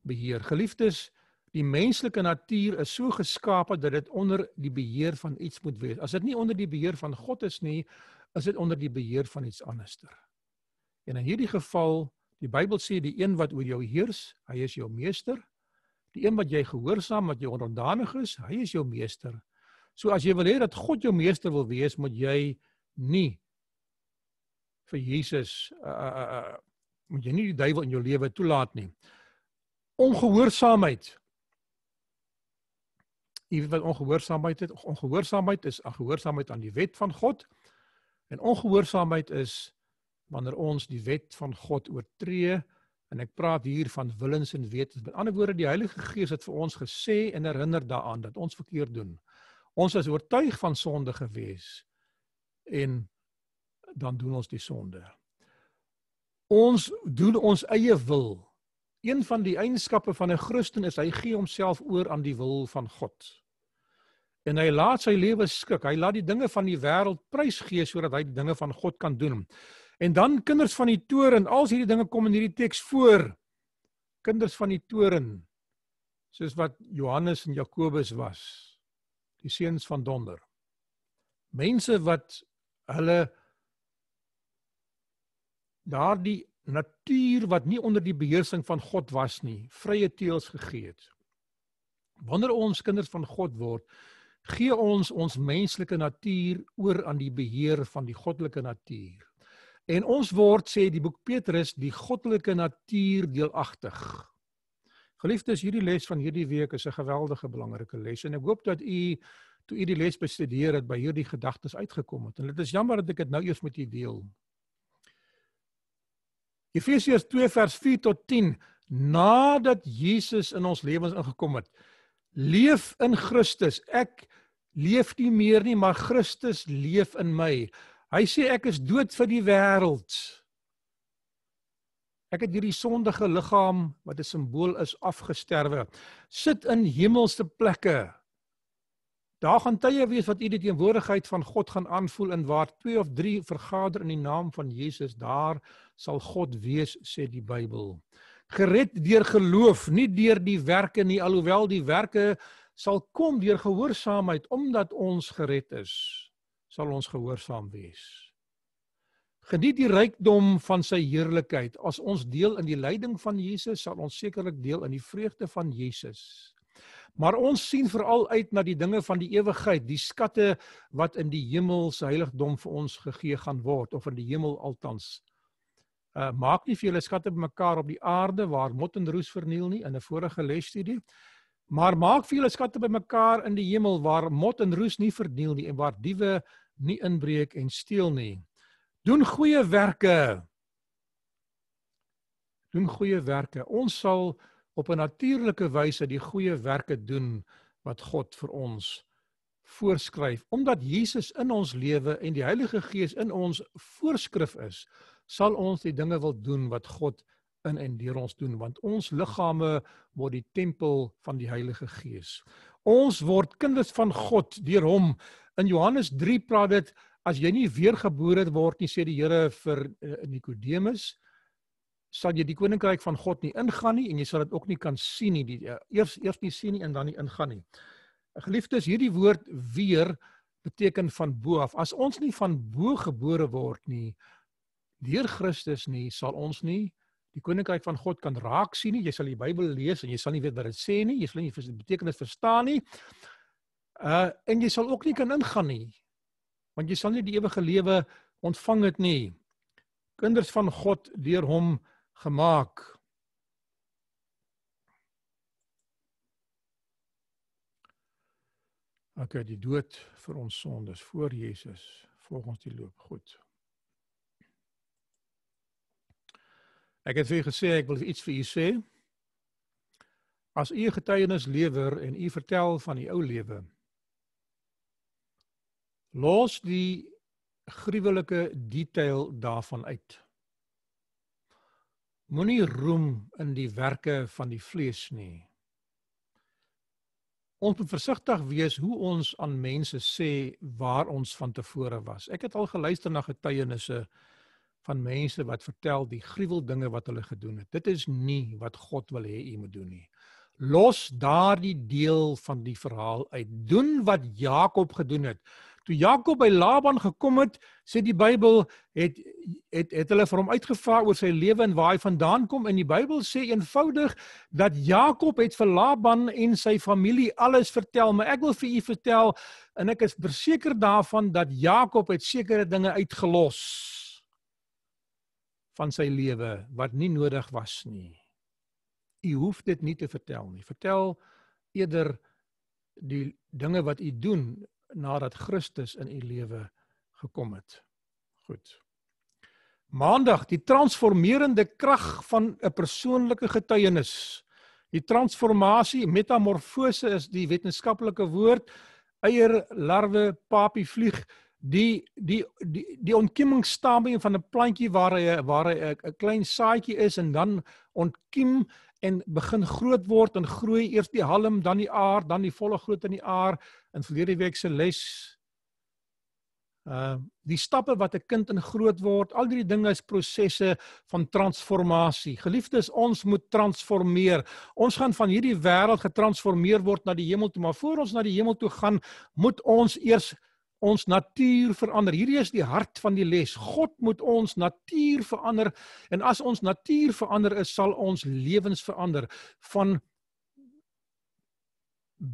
beheer. Geliefdes, die menslike natuur is so geskape dat dit onder die beheer van iets moet wees. As dit nie onder die beheer van God is nie, is dit onder die beheer van iets anderster. En in hierdie geval, die Bybel sê die een wat oor jou heers, hy is jou meester. Die een wat jy gehoorsaam, wat jy onderdanig is, hy is jou meester. So as jy wil hê dat God jou meester wil wees, moet jy nie vir Jesus uh uh uh, uh moet jy nie die duiwel in jou lewe toelaat nie. Ongehoorsaamheid iets wat ongehoorsaamheid het. Ongehoorsaamheid is ongehoorsaamheid aan die wet van God. En ongehoorsaamheid is wanneer ons die wet van God oortree en ek praat hier van willens en wetens. Met ander woorde, die Heilige Gees het vir ons gesê en herinner daaraan dat ons verkeerd doen. Ons is oortuig van sonde gewees en dan doen ons die sonde. Ons doen ons eie wil een van die eienskappe van 'n Christen is hy gee homself oor aan die wil van God. En hy laat sy lewe skik. Hy laat die dinge van die wêreld prysgee sodat hy die dinge van God kan doen. En dan kinders van die toren, al hierdie dinge kom in hierdie teks voor. Kinders van die toren soos wat Johannes en Jakobus was, die seuns van donder. Mense wat hulle daardie natuur wat nie onder die beheersing van God was nie, vrye teels gegee het. Wanneer ons kinders van God word, gee ons ons menslike natuur oor aan die beheer van die goddelike natuur. En ons word sê die boek Petrus die goddelike natuur deelagtig. Geliefdes, hierdie les van hierdie week is 'n geweldige belangrike les en ek hoop dat u toe u die les bestudeer het by hierdie gedagtes uitgekom het. En dit is jammer dat ek dit nou eers met u deel, Efesiërs 2 vers 4 tot 10 nadat Jesus in ons lewens ingekom het leef in Christus ek leef nie meer nie maar Christus leef in my hy sê ek is dood vir die wêreld ek het hierdie sondige liggaam wat 'n simbool is afgesterwe sit in hemelse plekke Daar gaan tye wees wat u die teenwoordigheid van God gaan aanvoel in waar twee of drie vergader in die naam van Jesus daar sal God wees sê die Bybel. Gered deur geloof, nie deur die werke nie, alhoewel die werke sal kom deur gehoorsaamheid omdat ons gered is, sal ons gehoorsaam wees. Geniet die rykdom van sy heerlikheid. As ons deel in die lyding van Jesus, sal ons sekerlik deel in die vreugde van Jesus. Maar ons sien veral uit na die dinge van die ewigheid, die skatte wat in die hemel se heiligdom vir ons gegee gaan word of in die hemel altans. Uh maak nie vir julle skatte bymekaar op die aarde waar mot en roes verniel nie in 'n vorige lesstudie. Maar maak vir julle skatte bymekaar in die hemel waar mot en roes nie verniel nie en waar diewe nie inbreek en steel nie. Doen goeie werke. Doen goeie werke. Ons sal op 'n natuurlike wyse die goeie werke doen wat God vir ons voorskryf. Omdat Jesus in ons lewe en die Heilige Gees in ons voorskrif is, sal ons die dinge wil doen wat God in en deur ons doen want ons liggame word die tempel van die Heilige Gees. Ons word kinders van God deur hom. In Johannes 3 praat dit as jy nie weergebore word nie sê die Here vir eh, Nikodemus, uh, sal jy die koninkryk van God nie ingaan nie en jy sal dit ook nie kan sien nie. Die eh, eers eers nie sien nie en dan nie ingaan nie. Eh, geliefdes, hierdie woord weer beteken van bo af. As ons nie van bo gebore word nie deur Christus nie, sal ons nie die koninkryk van God kan raak sien nie. Jy sal die Bybel lees en jy sal nie weet wat dit sê nie. Jy sal nie die betekenis verstaan nie. Uh en jy sal ook nie kan ingaan nie. Want jy sal nie die ewige lewe ontvang het nie. Kinders van God deur hom gemaak. Ek het die dood vir ons sondes voor Jesus volgens die loop goed. Ek het vir u gesê ek wil iets vir u sê. As u getuienis lewer en u vertel van die ou lewe. Los die gruwelike detail daarvan uit. Moenie roem in die werke van die vlees nie. Ons moet versigtig wees hoe ons aan mense sê waar ons van tevore was. Ek het al geluister na getuienisse van mense wat vertel die gruwel dinge wat hulle gedoen het. Dit is nie wat God wil hê u moet doen nie. Los daardie deel van die verhaal uit. Doen wat Jakob gedoen het toe Jakob by Laban gekom het, sê die Bybel het het het hulle vir hom uitgevaar oor sy lewe en waar hy vandaan kom en die Bybel sê eenvoudig dat Jakob het vir Laban en sy familie alles vertel, maar ek wil vir u vertel en ek is verseker daarvan dat Jakob het sekere dinge uitgelos van sy lewe wat nie nodig was nie. U hoef dit nie te vertel nie. Vertel eerder die dinge wat u doen nadat Christus in u lewe gekom het. Goed. Maandag die transformerende krag van 'n persoonlike getuienis. Die transformasie, metamorfose is die wetenskaplike woord. Eier, larwe, papie vlieg, die die die die ontkiemingsstadium van 'n plantjie waar hy waar hy 'n klein saadjie is en dan ontkiem en begin groot word en groei eers die halm dan die aar dan die volle groot in die aar in verlede week se les uh die stappe wat 'n kind in groot word al die dinge is prosesse van transformasie geliefdes ons moet transformeer ons gaan van hierdie wêreld getransformeer word na die hemel toe maar voor ons na die hemel toe gaan moet ons eers ons natuur verander. Hierdie is die hart van die les. God moet ons natuur verander en as ons natuur verander is, sal ons lewens verander van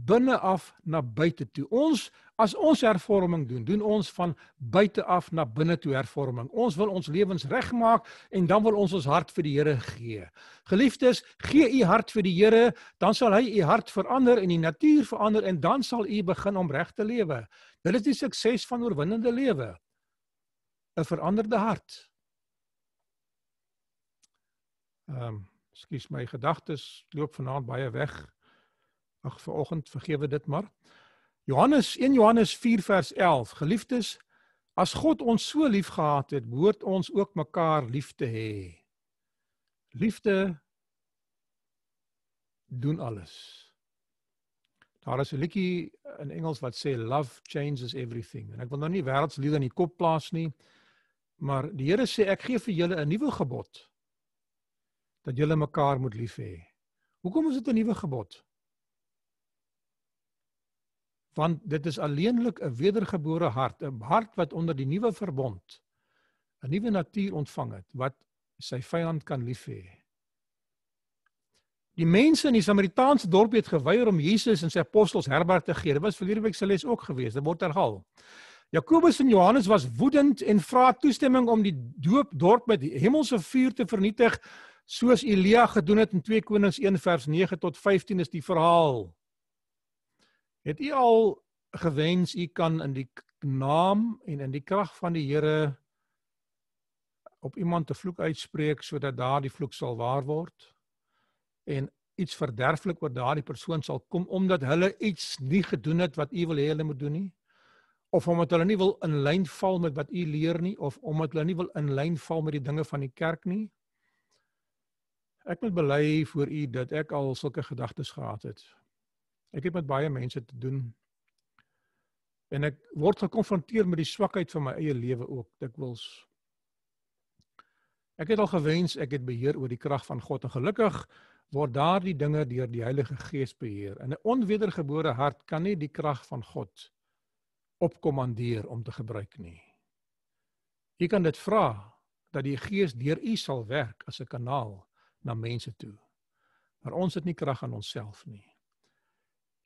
binne af na buite toe. Ons as ons hervorming doen, doen ons van buite af na binne toe hervorming. Ons wil ons lewens regmaak en dan wil ons ons hart vir die Here gee. Geliefdes, gee u hart vir die Here, dan sal hy u hart verander en die natuur verander en dan sal u begin om reg te lewe. Dit is die sukses van oorwinnende lewe. 'n Veranderde hart. Ehm, um, skus my gedagtes loop vanaand baie weg. Ag, vanoggend vergewe dit maar. Johannes 1 Johannes 4 vers 11. Geliefdes, as God ons so liefgehad het, behoort ons ook mekaar lief te hê. Liefde doen alles. Daar is 'n liedjie in Engels wat sê love changes everything. En ek wil nou nie wêreldsliede in die kop plaas nie. Maar die Here sê ek gee vir julle 'n nuwe gebod dat julle mekaar moet lief hê. Hoekom is dit 'n nuwe gebod? Want dit is alleenlik 'n wedergebore hart, 'n hart wat onder die nuwe verbond 'n nuwe natuur ontvang het wat sy vyand kan lief hê. Die mense in die Samaritaanse dorp het geweier om Jesus en sy apostels herberg te gee. Dit was verlede week se les ook geweest. Dit word herhaal. Jakobus en Johannes was woedend en vra toestemming om die doop dorp met die hemelse vuur te vernietig soos Elia gedoen het in 2 Konings 1 vers 9 tot 15 is die verhaal. Het u al gewens u kan in die naam en in die krag van die Here op iemand 'n vloek uitspreek sodat daardie vloek sal waar word? en iets verderflik oor daardie persoon sal kom omdat hulle iets nie gedoen het wat u wil hê hulle moet doen nie of omdat hulle nie wil in lyn val met wat u leer nie of omdat hulle nie wil in lyn val met die dinge van die kerk nie ek moet bely vir u dat ek al sulke gedagtes gehad het ek het met baie mense te doen en ek word gekonfronteer met die swakheid van my eie lewe ook dikwels ek het al gewens ek het beheer oor die krag van God en gelukkig word daardie dinge deur die Heilige Gees beheer. En 'n onwedergebore hart kan nie die krag van God opkommandeer om te gebruik nie. Jy kan dit vra dat die Gees deur u sal werk as 'n kanaal na mense toe. Maar ons het nie krag aan onsself nie.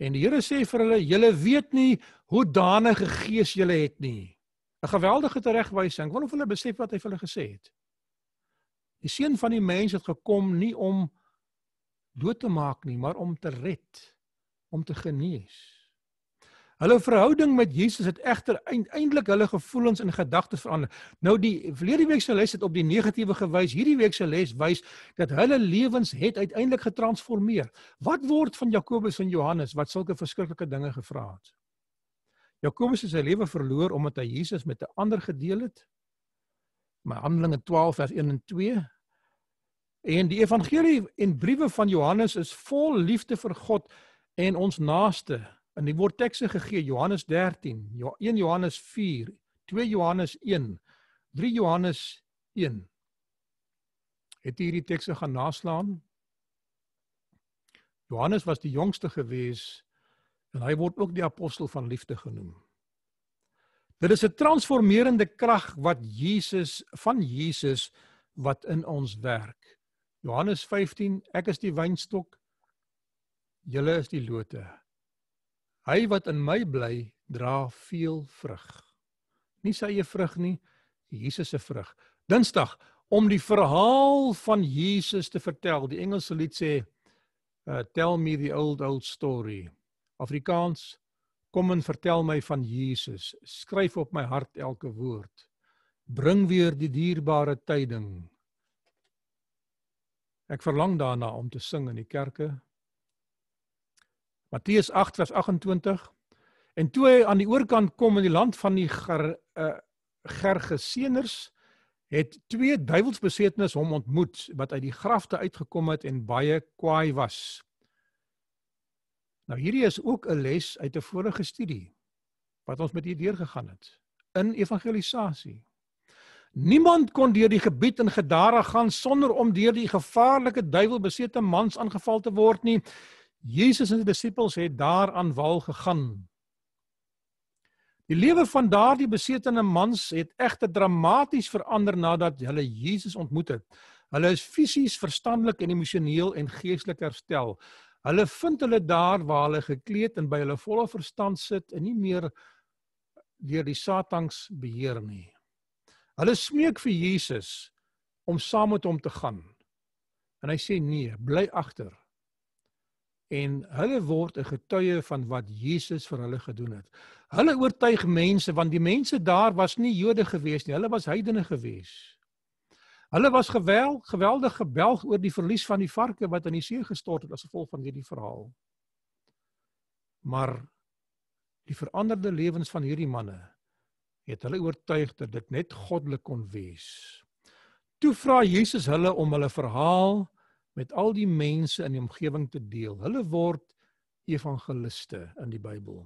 En die Here sê vir hulle: "Julle weet nie hoe danige gees julle het nie." 'n Geweldige teregwysing. Wanneer hulle besef wat hy vir hulle gesê het. Die seun van die mens het gekom nie om dood te maak nie, maar om te red, om te genees. Hulle verhouding met Jesus het egter eintlik hulle gevoelens en gedagtes verander. Nou die verlede week se les het op die negatiewe gewys. Hierdie week se les wys dat hulle lewens het uiteindelik getransformeer. Wat word van Jakobus en Johannes wat sulke verskriklike dinge gevra het? Jakobus het sy lewe verloor omdat hy Jesus met 'n ander gedeel het. My Handelinge 12 vers 1 en 2 En die evangelie en briewe van Johannes is vol liefde vir God en ons naaste. In die wordtekse gegee Johannes 13, 1 Johannes 4, 2 Johannes 1, 3 Johannes 1. Het hierdie tekse gaan naslaan. Johannes was die jongste gewees en hy word ook die apostel van liefde genoem. Dit is 'n transformerende krag wat Jesus van Jesus wat in ons werk. Johannes 15 Ek is die wynstok julle is die lote Hy wat in my bly dra veel vrug Nie sy eie vrug nie Jesus se vrug Dinsdag om die verhaal van Jesus te vertel die Engelse lied sê uh, tell me the old old story Afrikaans kom en vertel my van Jesus skryf op my hart elke woord bring weer die dierbare tyding Ek verlang daarna om te sing in die kerke. Matteus 8 vers 28. En toe hy aan die oorkant kom in die land van die Ger uh, eh, Gergeseeners het twee duiwelsbesetenes hom ontmoet wat uit die grafte uitgekom het en baie kwaai was. Nou hierdie is ook 'n les uit 'n vorige studie wat ons met u deurgegaan het in evangelisasie. Niemand kon deur die gebied in Gedara gaan sonder om deur die gevaarlike duiwelbesete mans aangeval te word nie. Jesus en sy disippels het daar aan wal gegaan. Die lewe van daardie besetene mans het egter dramaties verander nadat hulle Jesus ontmoet het. Hulle is fisies, verstandelik en emosioneel en geestelik herstel. Hulle vind hulle daar waar hulle gekleed en by hulle volle verstand sit en nie meer deur die Satans beheer nie. Hulle smeek vir Jesus om saam met hom te gaan. En hy sê nee, bly agter. En hulle word 'n getuie van wat Jesus vir hulle gedoen het. Hulle oortuig mense want die mense daar was nie Jode gewees nie, hulle was heidene gewees. Hulle was gewel, geweldig gebelg oor die verlies van die varke wat in die see gestort het as gevolg van hierdie verhaal. Maar die veranderde lewens van hierdie manne het hulle oortuig dat dit net goddelik kon wees. Toe vra Jesus hulle om hulle verhaal met al die mense in die omgewing te deel. Hulle word evangeliste in die Bybel.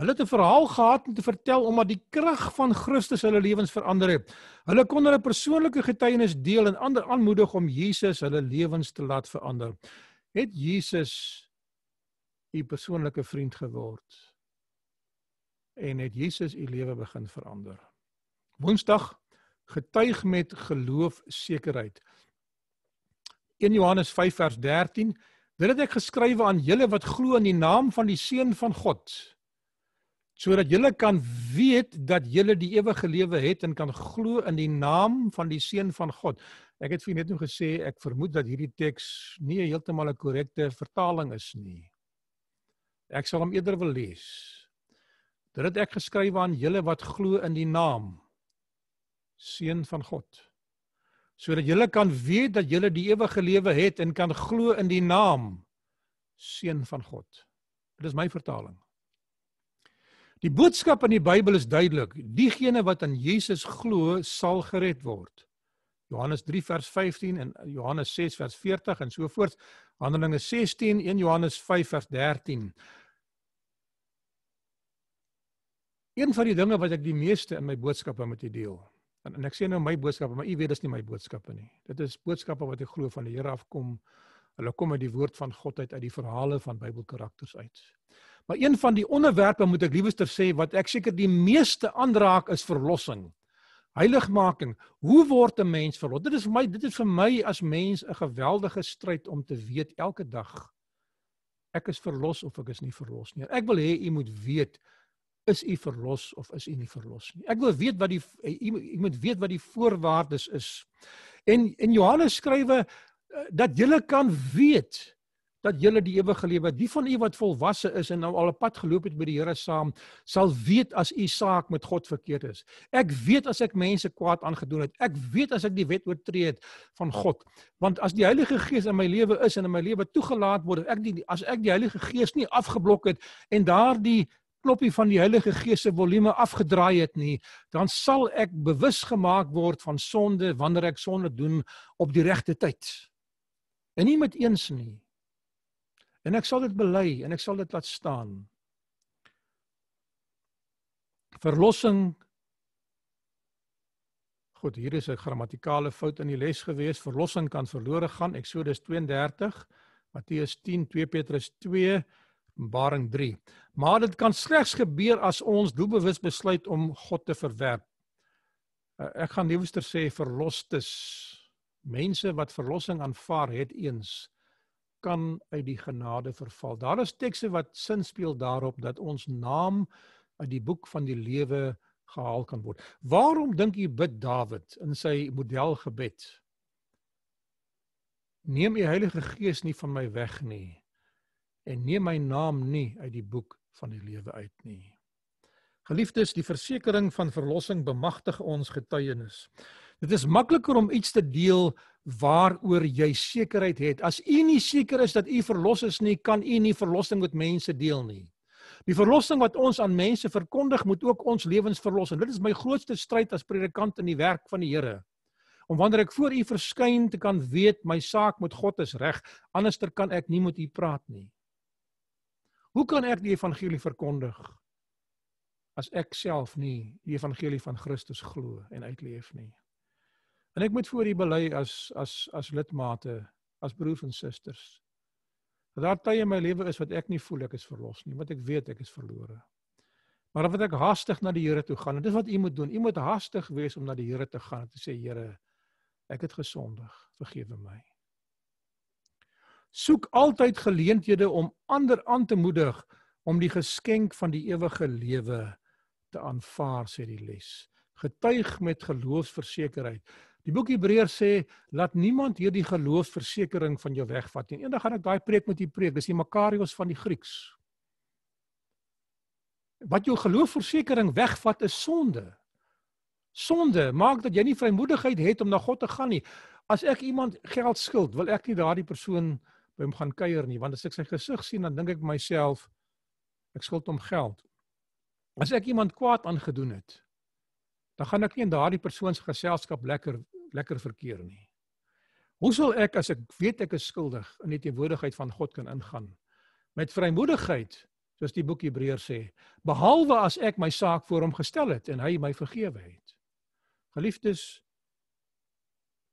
Hulle het 'n verhaal gehad om te vertel omdat die krag van Christus hulle lewens verander het. Hulle kon hulle persoonlike getuienis deel en ander aanmoedig om Jesus hulle lewens te laat verander. Het Jesus 'n persoonlike vriend geword? en het Jesus u lewe begin verander. Woensdag getuig met geloof sekerheid. 1 Johannes 5 vers 13 Dit het ek geskrywe aan julle wat glo in die naam van die seun van God sodat julle kan weet dat julle die ewige lewe het en kan glo in die naam van die seun van God. Ek het vir net nou gesê ek vermoed dat hierdie teks nie heeltemal 'n korrekte vertaling is nie. Ek sal hom eerder wil lees. Dit het ek geskryf aan julle wat glo in die naam Seun van God. Sodat julle kan weet dat julle die ewige lewe het en kan glo in die naam Seun van God. Dit is my vertaling. Die boodskap in die Bybel is duidelik: diegene wat aan Jesus glo, sal gered word. Johannes 3 vers 15 en Johannes 6 vers 40 en so voort. Handelinge 16 en Johannes 5 vers 13. Een van die dinge wat ek die meeste in my boodskappe met u deel. En, en ek sê nou my boodskappe, maar u weet dis nie my boodskappe nie. Dit is boodskappe wat ek glo van die Here afkom. Hulle kom uit die woord van God uit, uit die verhale van Bybelkarakters uit. Maar een van die onderwerpe moet ek liewester sê wat ek seker die meeste aanraak is verlossing. Heiligmaking. Hoe word 'n mens verlos? Dit is vir my dit is vir my as mens 'n geweldige stryd om te weet elke dag ek is verlos of ek is nie verlos nie. Ek wil hê u moet weet is u verlos of is u nie verlos nie. Ek wil weet wat die eh, u moet weet wat die voorwaardes is. En in Johannes skrywe eh, dat julle kan weet dat julle die ewige lewe, die van u wat volwasse is en nou al op pad geloop het met die Here saam, sal weet as u saak met God verkeerd is. Ek weet as ek mense kwaad aangedoen het, ek weet as ek die wet oortree het van God. Want as die Heilige Gees in my lewe is en in my lewe toegelaat word, ek die as ek die Heilige Gees nie afgeblok het en daardie knoppie van die Heilige Gees se volume afgedraai het nie, dan sal ek bewus gemaak word van sonde wanneer ek sonde doen op die regte tyd. En nie met eens nie. En ek sal dit bely en ek sal dit laat staan. Verlossing Goed, hier is 'n grammatikale fout in die les gewees. Verlossing kan verlore gaan. Eksodus 32, Matteus 10, 2 Petrus 2, Openbaring 3. Maar dit kan slegs gebeur as ons doelbewus besluit om God te verwerp. Eh, ek gaan liewer sê verlostes. Mense wat verlossing aanvaar het eens kan uit die genade verval. Daar is tekste wat sin speel daarop dat ons naam uit die boek van die lewe gehaal kan word. Waarom dink u bid Dawid in sy modelgebed? Neem u Heilige Gees nie van my weg nie en neem my naam nie uit die boek van die lewe uit nie. Geliefdes, die versekering van verlossing bemagtig ons getuienis. Dit is makliker om iets te deel waaroor jy sekerheid het. As u nie seker is dat u verlos is nie, kan u nie verlossing met mense deel nie. Die verlossing wat ons aan mense verkondig, moet ook ons lewens verlos en dit is my grootste stryd as predikant in die werk van die Here. Om wanneer ek voor u verskyn te kan weet my saak met God is reg, anderster kan ek nie met u praat nie. Hoe kan ek die evangelie verkondig as ek self nie die evangelie van Christus glo en uitleef nie? En ek moet voor U bely as as as lidmate, as broers en susters. Daar tye in my lewe is wat ek nie voel ek is verlos nie, want ek weet ek is verlore. Maar dan moet ek haastig na die Here toe gaan. En dit is wat u moet doen. U moet haastig wees om na die Here te gaan en te sê Here, ek het gesondig, vergewe my soek altyd geleenthede om ander aan te moedig om die geskenk van die ewige lewe te aanvaar sê die les getuig met geloofsversekerheid die boek Hebreërs sê laat niemand hierdie geloofsversekering van jou wegvat nie eendag gaan ek daai preek met u preek dis die makarios van die Grieks wat jou geloofsversekering wegvat is sonde sonde maak dat jy nie vrymoedigheid het om na God te gaan nie as ek iemand geld skuld wil ek nie daardie persoon by hom gaan kuier nie want as ek sy gesig sien dan dink ek myself ek skuld hom geld. As ek iemand kwaad aangedoen het dan gaan ek nie in daardie persoon se geselskap lekker lekker verkeer nie. Hoe sal ek as ek weet ek is skuldig in die teenwoordigheid van God kan ingaan? Met vrymoedigheid soos die boek Hebreërs sê, behalwe as ek my saak voor hom gestel het en hy my vergewe het. Geliefdes,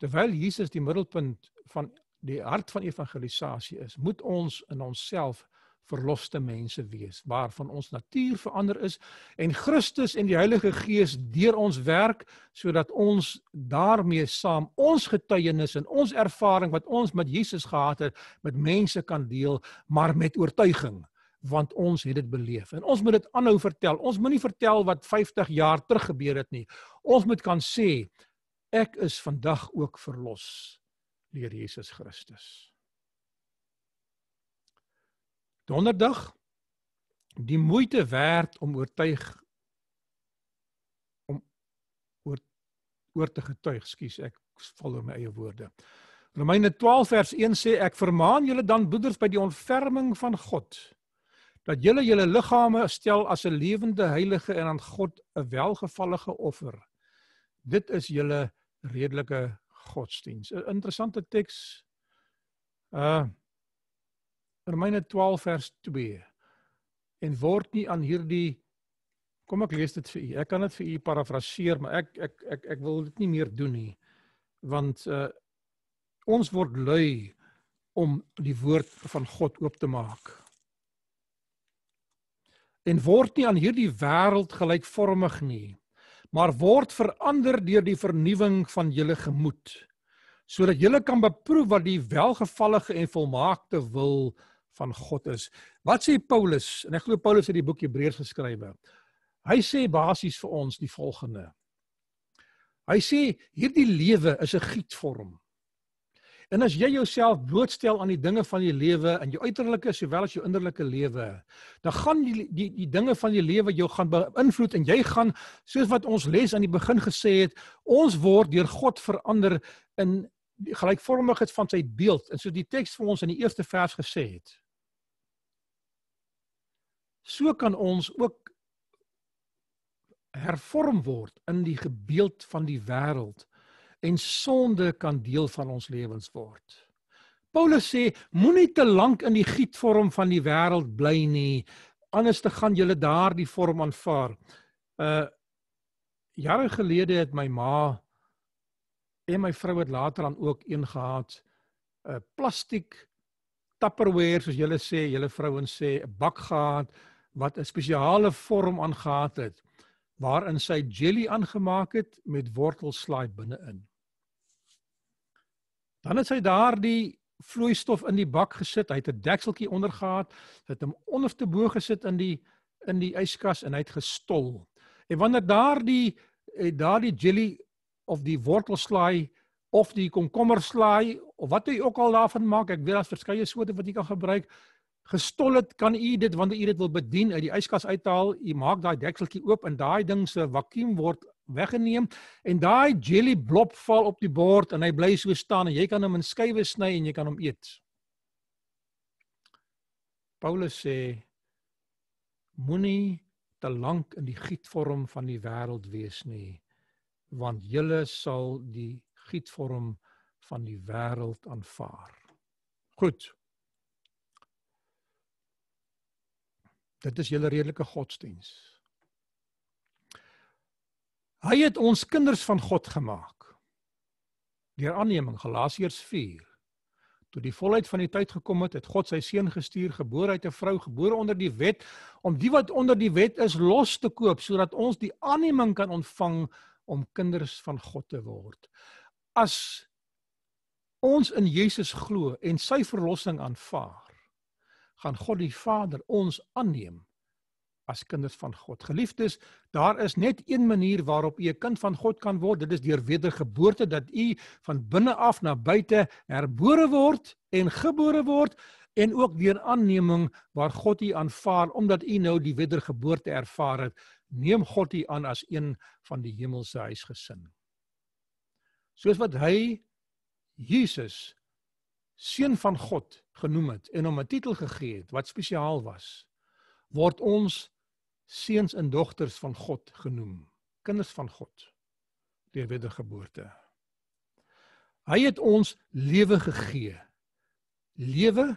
terwyl Jesus die middelpunt van die hart van evangelisasie is, moet ons in onsself verloste mense wees waarvan ons natuur verander is en Christus en die Heilige Gees deur ons werk sodat ons daarmee saam ons getuienis en ons ervaring wat ons met Jesus gehad het met mense kan deel maar met oortuiging want ons het dit beleef en ons moet dit aanhou vertel ons moenie vertel wat 50 jaar terug gebeur het nie ons moet kan sê ek is vandag ook verlos deur Jesus Christus. Donderdag die moeite werd om oortuig om oor oor te getuig, skus ek val oor my eie woorde. Romeine 12 vers 1 sê ek vermaan julle dan broeders by die ontferming van God dat julle julle liggame stel as 'n lewende heilige en aan God 'n welgevallige offer. Dit is julle redelike godsdiens. 'n Interessante teks. Uh Romeine 12 vers 2. En word nie aan hierdie Kom ek lees dit vir u. Ek kan dit vir u parafraseer, maar ek ek ek ek wil dit nie meer doen nie. Want uh ons word lui om die woord van God oop te maak. En word nie aan hierdie wêreld gelykvormig nie maar word verander deur die vernuwing van julle gemoed sodat julle kan beproef wat die welgevallige en volmaakte wil van God is. Wat sê Paulus? En ek glo Paulus het die boek Hebreërs geskryf. Hy sê basies vir ons die volgende. Hy sê hierdie lewe is 'n gietvorm. En as jy jouself blootstel aan die dinge van die lewe in jou uiterlike sowel as jou innerlike lewe, dan gaan die die die dinge van die lewe jou gaan beïnvloed en jy gaan soos wat ons les aan die begin gesê het, ons word deur God verander in die gelykvormigheid van sy beeld. En so die teks vir ons in die eerste vers gesê het. So kan ons ook hervorm word in die gebeeld van die wêreld en sonde kan deel van ons lewens word. Paulus sê moenie te lank in die gietvorm van die wêreld bly nie. Anders te gaan jy daardie vorm aanvaar. Uh jare gelede het my ma en my vrou het later dan ook een gehad. 'n uh, Plastiek Tupperware soos julle sê, julle vrouens sê 'n bak gehad wat 'n spesiale vorm aangehad het waarin sy jelly aangemaak het met wortelslaai binne-in. Dan het hy daardie vloeistof in die bak gesit. Hy het 'n dekseltjie onder gehad, het hem onderste bo gesit in die in die yskas en hy het gestol. En wanneer daardie eh, daardie jelly of die wortelslaai of die komkommerslaai of wat jy ook al daarvan maak, ek weet daar's verskeie soorte wat jy kan gebruik. Gestol het kan u dit wanneer u dit wil bedien uit die yskas uithaal, u maak daai dekseltjie oop en daai ding se vakuum word weggeneem en daai jelly blob val op die bord en hy bly so staan en jy kan hom in skywe sny en jy kan hom eet. Paulus sê moenie te lank in die gietvorm van die wêreld wees nie want julle sal die gietvorm van die wêreld aanvaar. Goed. Dit is julle redelike godsdienst. Hy het ons kinders van God gemaak. Deur aanneming Galasiërs 4 Toe die volheid van die tyd gekom het, het God sy seun gestuur, gebore uit 'n vrou, gebore onder die wet, om die wat onder die wet is los te koop sodat ons die aanneming kan ontvang om kinders van God te word. As ons in Jesus glo en sy verlossing aanvaar, gaan God die Vader ons aanneem as kinders van God. Geliefdes, daar is net een manier waarop u 'n kind van God kan word. Dit is deur wedergeboorte dat u van binne af na buite herbore word en gebore word en ook deur aanneeming waar God u aanvaar omdat u nou die wedergeboorte ervaar het. Neem God u aan as een van die hemelse huisgesin. Soos wat hy Jesus seun van God genoem het en hom 'n titel gegee het wat spesiaal was word ons seuns en dogters van God genoem, kinders van God deur wedergeboorte. Hy het ons lewe gegee. Lewe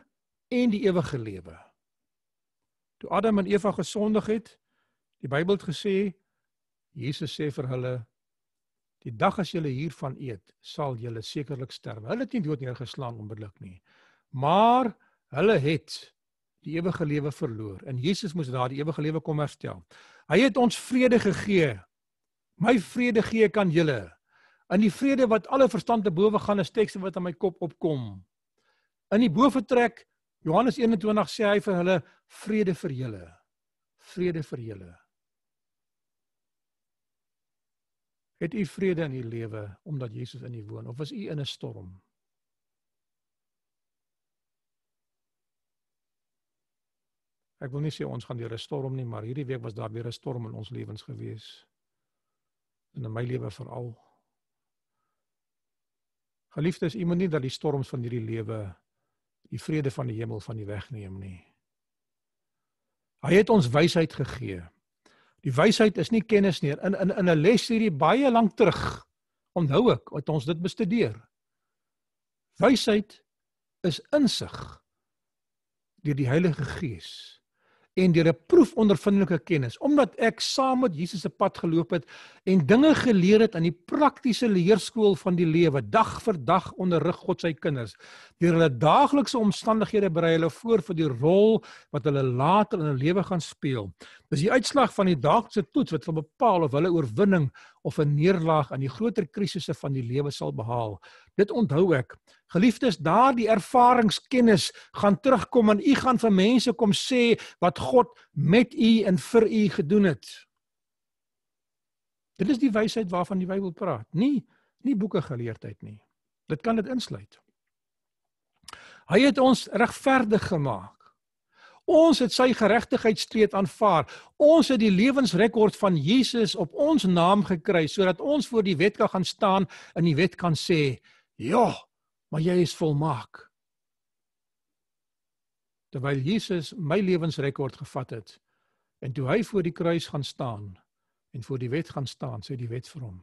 en die ewige lewe. Toe Adam en Eva gesondig het, die Bybel het gesê Jesus sê vir hulle die dag as julle hiervan eet, sal julle sekerlik sterwe. Hulle het nie dood neergeslaan onmiddellik nie. Maar hulle het die ewige lewe verloor en Jesus moes daardie ewige lewe kom herstel. Hy het ons vrede gegee. My vrede gee ek aan julle. In die vrede wat alle verstand te bowe gaan is teks wat in my kop opkom. In die bofetrek Johannes 21 sê hy vir hulle vrede vir julle. Vrede vir julle. Het u vrede in u lewe omdat Jesus in u woon of was u in 'n storm? Ek wil nie sê ons gaan deur 'n storm nie, maar hierdie week was daar weer 'n storm in ons lewens gewees. In my lewe veral. Geliefdes, u moet nie dat die storms van hierdie lewe die vrede van die hemel van u wegneem nie. Hy het ons wysheid gegee. Die wysheid is nie kennis nie. In in in 'n les hierdie baie lank terug onthou ek het ons dit bestudeer. Wysheid is insig deur die Heilige Gees en deur 'n proefondervindelike kennis omdat ek saam met Jesus se pad geloop het en dinge geleer het aan die praktiese leerskool van die lewe dag vir dag onderrig God sy kinders deur hulle daaglikse omstandighede berei hulle voor vir die rol wat hulle later in hulle lewe gaan speel dis die uitslag van die daagse toets wat sal bepaal of hulle oorwinning of 'n neerlaag aan die groter krisisse van die lewe sal behaal. Dit onthou ek. Geliefdes, daardie ervaringskennis gaan terugkom en u gaan vir mense kom sê wat God met u en vir u gedoen het. Dit is die wysheid waarvan die Bybel praat, nie nie boeke geleerdheid nie. Dit kan dit insluit. Hy het ons regverdig gemaak. Ons het sy geregtigheidstreed aanvaar. Ons het die lewensrekord van Jesus op ons naam gekry sodat ons voor die wet kan gaan staan en die wet kan sê: "Ja, maar jy is volmaak." Terwyl Jesus my lewensrekord gevat het en toe hy voor die kruis gaan staan en voor die wet gaan staan, sê die wet vir hom: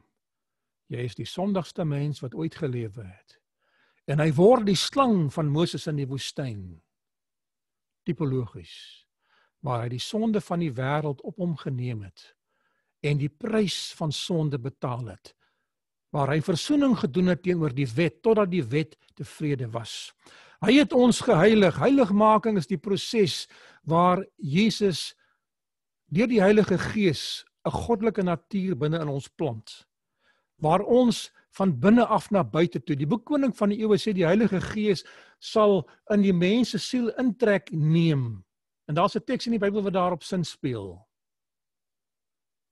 "Jy is die sondigste mens wat ooit gelewe het." En hy word die slang van Moses in die woestyn tipologies maar hy die sonde van die wêreld op hom geneem het en die prys van sonde betaal het waar hy verzoening gedoen het teenoor die wet totdat die wet tevrede was hy het ons geheilig heiligmaking is die proses waar Jesus deur die Heilige Gees 'n goddelike natuur binne in ons plant waar ons van binne af na buite toe. Die boekkoning van die eeue sê die Heilige Gees sal in die mens se siel intrek neem. En daar's 'n teks in die Bybel wat daarop sin speel.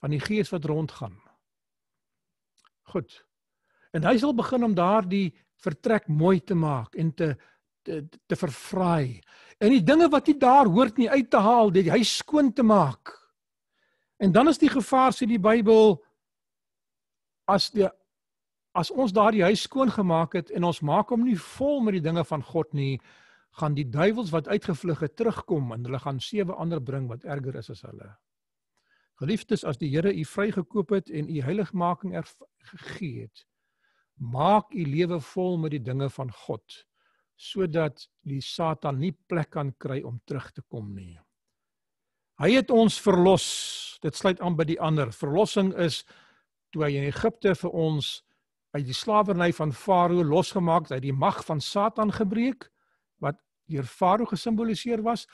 Van die Gees wat rondgaan. Goed. En hy sal begin om daardie vertrek mooi te maak en te te, te verfraai. En die dinge wat nie daar hoort nie uit te haal, dit hy skoon te maak. En dan is die gevaar sê die Bybel as die as ons daardie huis skoon gemaak het en ons maak hom nie vol met die dinge van God nie, gaan die duiwels wat uitgevlug het terugkom en hulle gaan sewe ander bring wat erger is as hulle. Geliefdes, as die Here u vrygekoop het en u heiligmaking gegee het, maak u lewe vol met die dinge van God sodat die Satan nie plek kan kry om terug te kom nie. Hy het ons verlos. Dit sluit aan by die ander. Verlossing is toe hy in Egipte vir ons uit die slawerny van Farao losgemaak, uit die mag van Satan gebreek wat deur Farao gesimboliseer was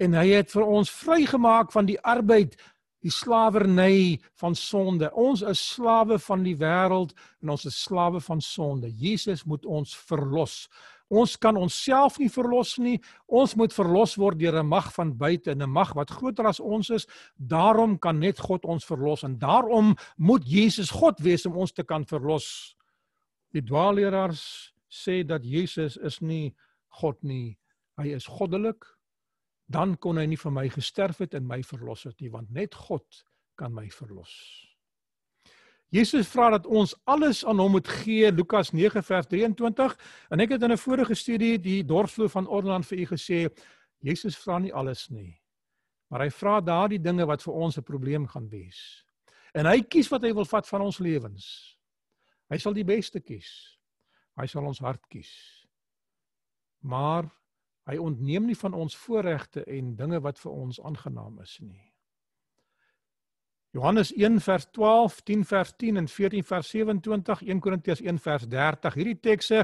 en hy het vir ons vrygemaak van die arbeid, die slawerny van sonde. Ons is slawe van die wêreld en ons is slawe van sonde. Jesus moet ons verlos. Ons kan onsself nie verlos nie. Ons moet verlos word deur 'n mag van buite, 'n mag wat groter as ons is. Daarom kan net God ons verlos en daarom moet Jesus God wees om ons te kan verlos. Die dwaalleraars sê dat Jesus is nie God nie. Hy is goddelik. Dan kon hy nie vir my gesterf het en my verlos het nie, want net God kan my verlos. Jesus vra dat ons alles aan hom moet gee, Lukas 9:23, en ek het in 'n vorige studie die dorpsvloer van Orland vir u gesê, Jesus vra nie alles nie, maar hy vra daardie dinge wat vir ons 'n probleem gaan wees. En hy kies wat hy wil vat van ons lewens. Hy sal die beste kies. Hy sal ons hart kies. Maar hy ontneem nie van ons voorregte en dinge wat vir ons aangenaam is nie. Johannes 1 vers 12, 10 vers 10 en 14 vers 27, 1 Korintiërs 1 vers 30. Hierdie tekste,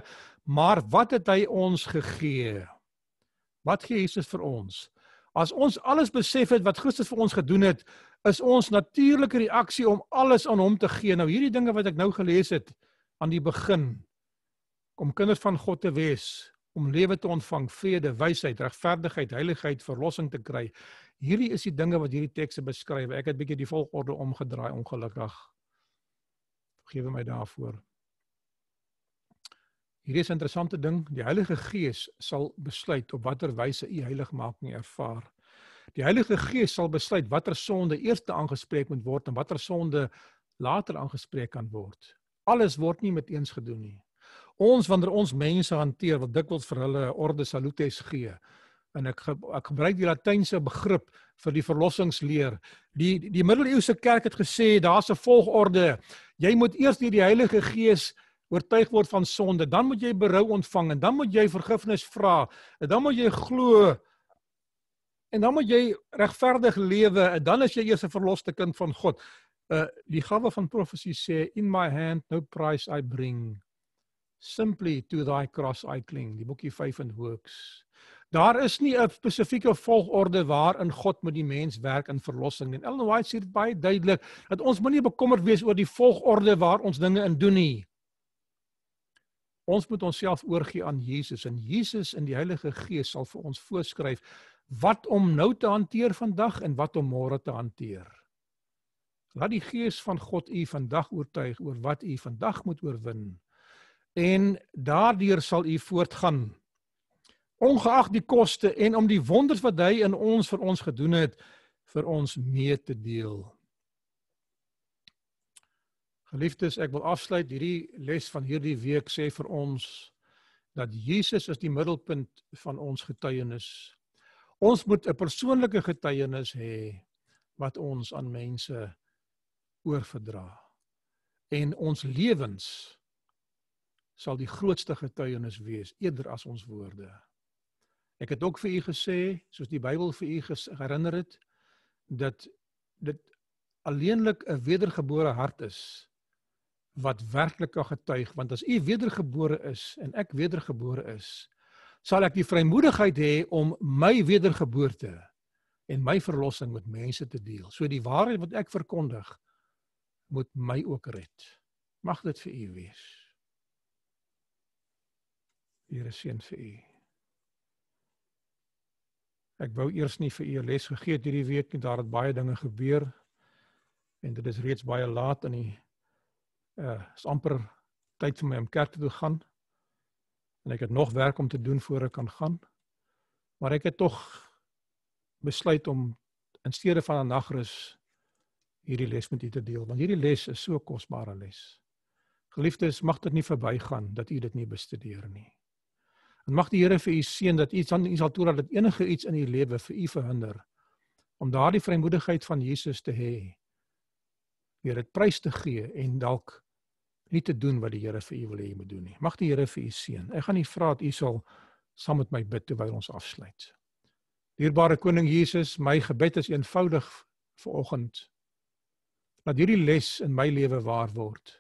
maar wat het hy ons gegee? Wat gee Jesus vir ons? As ons alles besef het wat Christus vir ons gedoen het, is ons natuurlike reaksie om alles aan hom te gee. Nou hierdie dinge wat ek nou gelees het aan die begin om kinders van God te wees, om lewe te ontvang, vrede, wysheid, regverdigheid, heiligheid, verlossing te kry. Hierdie is die dinge wat hierdie tekste beskryf. Ek het bietjie die volgorde omgedraai ongelukkig. Vergewe my daarvoor. Hierdie is 'n interessante ding. Die Heilige Gees sal besluit op watter wyse u heiligmaking ervaar. Die Heilige Gees sal besluit watter sonde eers aangespreek moet word en watter sonde later aangespreek kan word. Alles word nie met eens gedoen nie. Ons wanneer ons mense hanteer wat dikwels vir hulle orde salutes gee en ek ge, ek gebruik die latynse begrip vir die verlossingsleer. Die die, die middeleeuse kerk het gesê daar's 'n volgorde. Jy moet eers deur die Heilige Gees oortuig word van sonde, dan moet jy berou ontvang en dan moet jy vergifnis vra en dan moet jy glo en dan moet jy regverdig lewe en dan as jy eers 'n verloste kind van God. Uh die gawe van profesie sê in my hand no price I bring simply to thy cross I cling. Die boekie 5 en Hooks. Daar is nie 'n spesifieke volgorde waarin God met die mens werk in verlossing nie. Ellen White sê dit baie duidelik dat ons moenie bekommerd wees oor die volgorde waar ons dinge in doen nie. Ons moet onsself oorgee aan Jesus en Jesus in die Heilige Gees sal vir ons voorskryf wat om nou te hanteer vandag en wat om môre te hanteer. Laat die gees van God u vandag oortuig oor wat u vandag moet oorwin en daardeur sal u voortgaan. Ongeag die koste en om die wonders wat hy in ons vir ons gedoen het vir ons mee te deel. Geliefdes, ek wil afsluit hierdie les van hierdie week sê vir ons dat Jesus is die middelpunt van ons getuienis ons moet 'n persoonlike getuienis hê wat ons aan mense oorverdra. En ons lewens sal die grootste getuienis wees eerder as ons woorde. Ek het ook vir u gesê, soos die Bybel vir u herinner het, dat dit alleenlik 'n wedergebore hart is wat werklik kan getuig, want as u wedergebore is en ek wedergebore is, sal ek die vrymoedigheid hê om my wedergeboorte en my verlossing met mense te deel. So die waarheid wat ek verkondig moet my ook red. Mag dit vir u wees. Here seën vir u. Ek wou eers nie vir u les gegee het hierdie week en daar het baie dinge gebeur en dit is reeds baie laat in die uh is amper tyd vir my om kerk toe te gaan en ek het nog werk om te doen voor ek kan gaan. Maar ek het tog besluit om in steede van 'n nagrus hierdie les met u te deel, want hierdie les is so 'n kosbare les. Geliefdes, mag dit nie verbygaan dat u dit nie bestudeer nie. En mag die Here vir u seën dat u dan u sal toelaat dat enige iets in u lewe vir u verhinder om daardie vrymoedigheid van Jesus te hê. Weer dit prys te gee en dalk nie te doen wat die Here vir u wil hê jy moet doen nie. Mag die Here vir u seën. Ek gaan u vra dat u sal saam met my bid terwyl ons afsluit. Dierbare koning Jesus, my gebed is eenvoudig vir oggend. Dat hierdie les in my lewe waar word.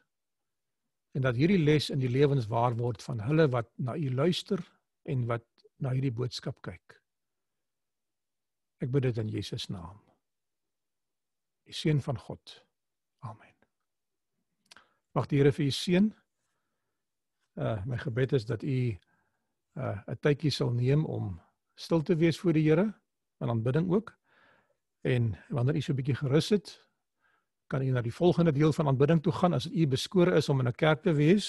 En dat hierdie les in die lewens waar word van hulle wat na u luister en wat na hierdie boodskap kyk. Ek bid dit in Jesus naam. Die seën van God. Mag die Here vir u seën. Uh my gebed is dat u uh 'n tydjie sal neem om stil te wees voor die Here en aanbidding ook. En wanneer u so 'n bietjie gerus het, kan u na die volgende deel van aanbidding toe gaan as u beskore is om in 'n kerk te wees.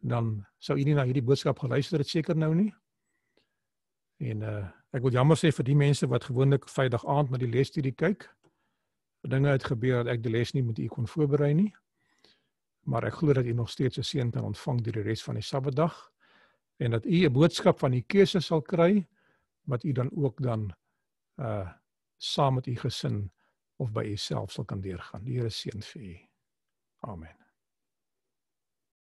Dan sou u nie na hierdie boodskap geluister het seker nou nie. En uh ek wil jammer sê vir die mense wat gewoonlik Vrydag aand na die lesstudie kyk. Dinge het gebeur dat ek die les nie met u kon voorberei nie maar ek glo dat u nog steeds 'n seën kan ontvang deur die res van die Sabbatdag en dat u 'n boodskap van die keuse sal kry wat u dan ook dan uh saam met u gesin of by u self sal kan deurgaan. Die Here seën vir u. Amen.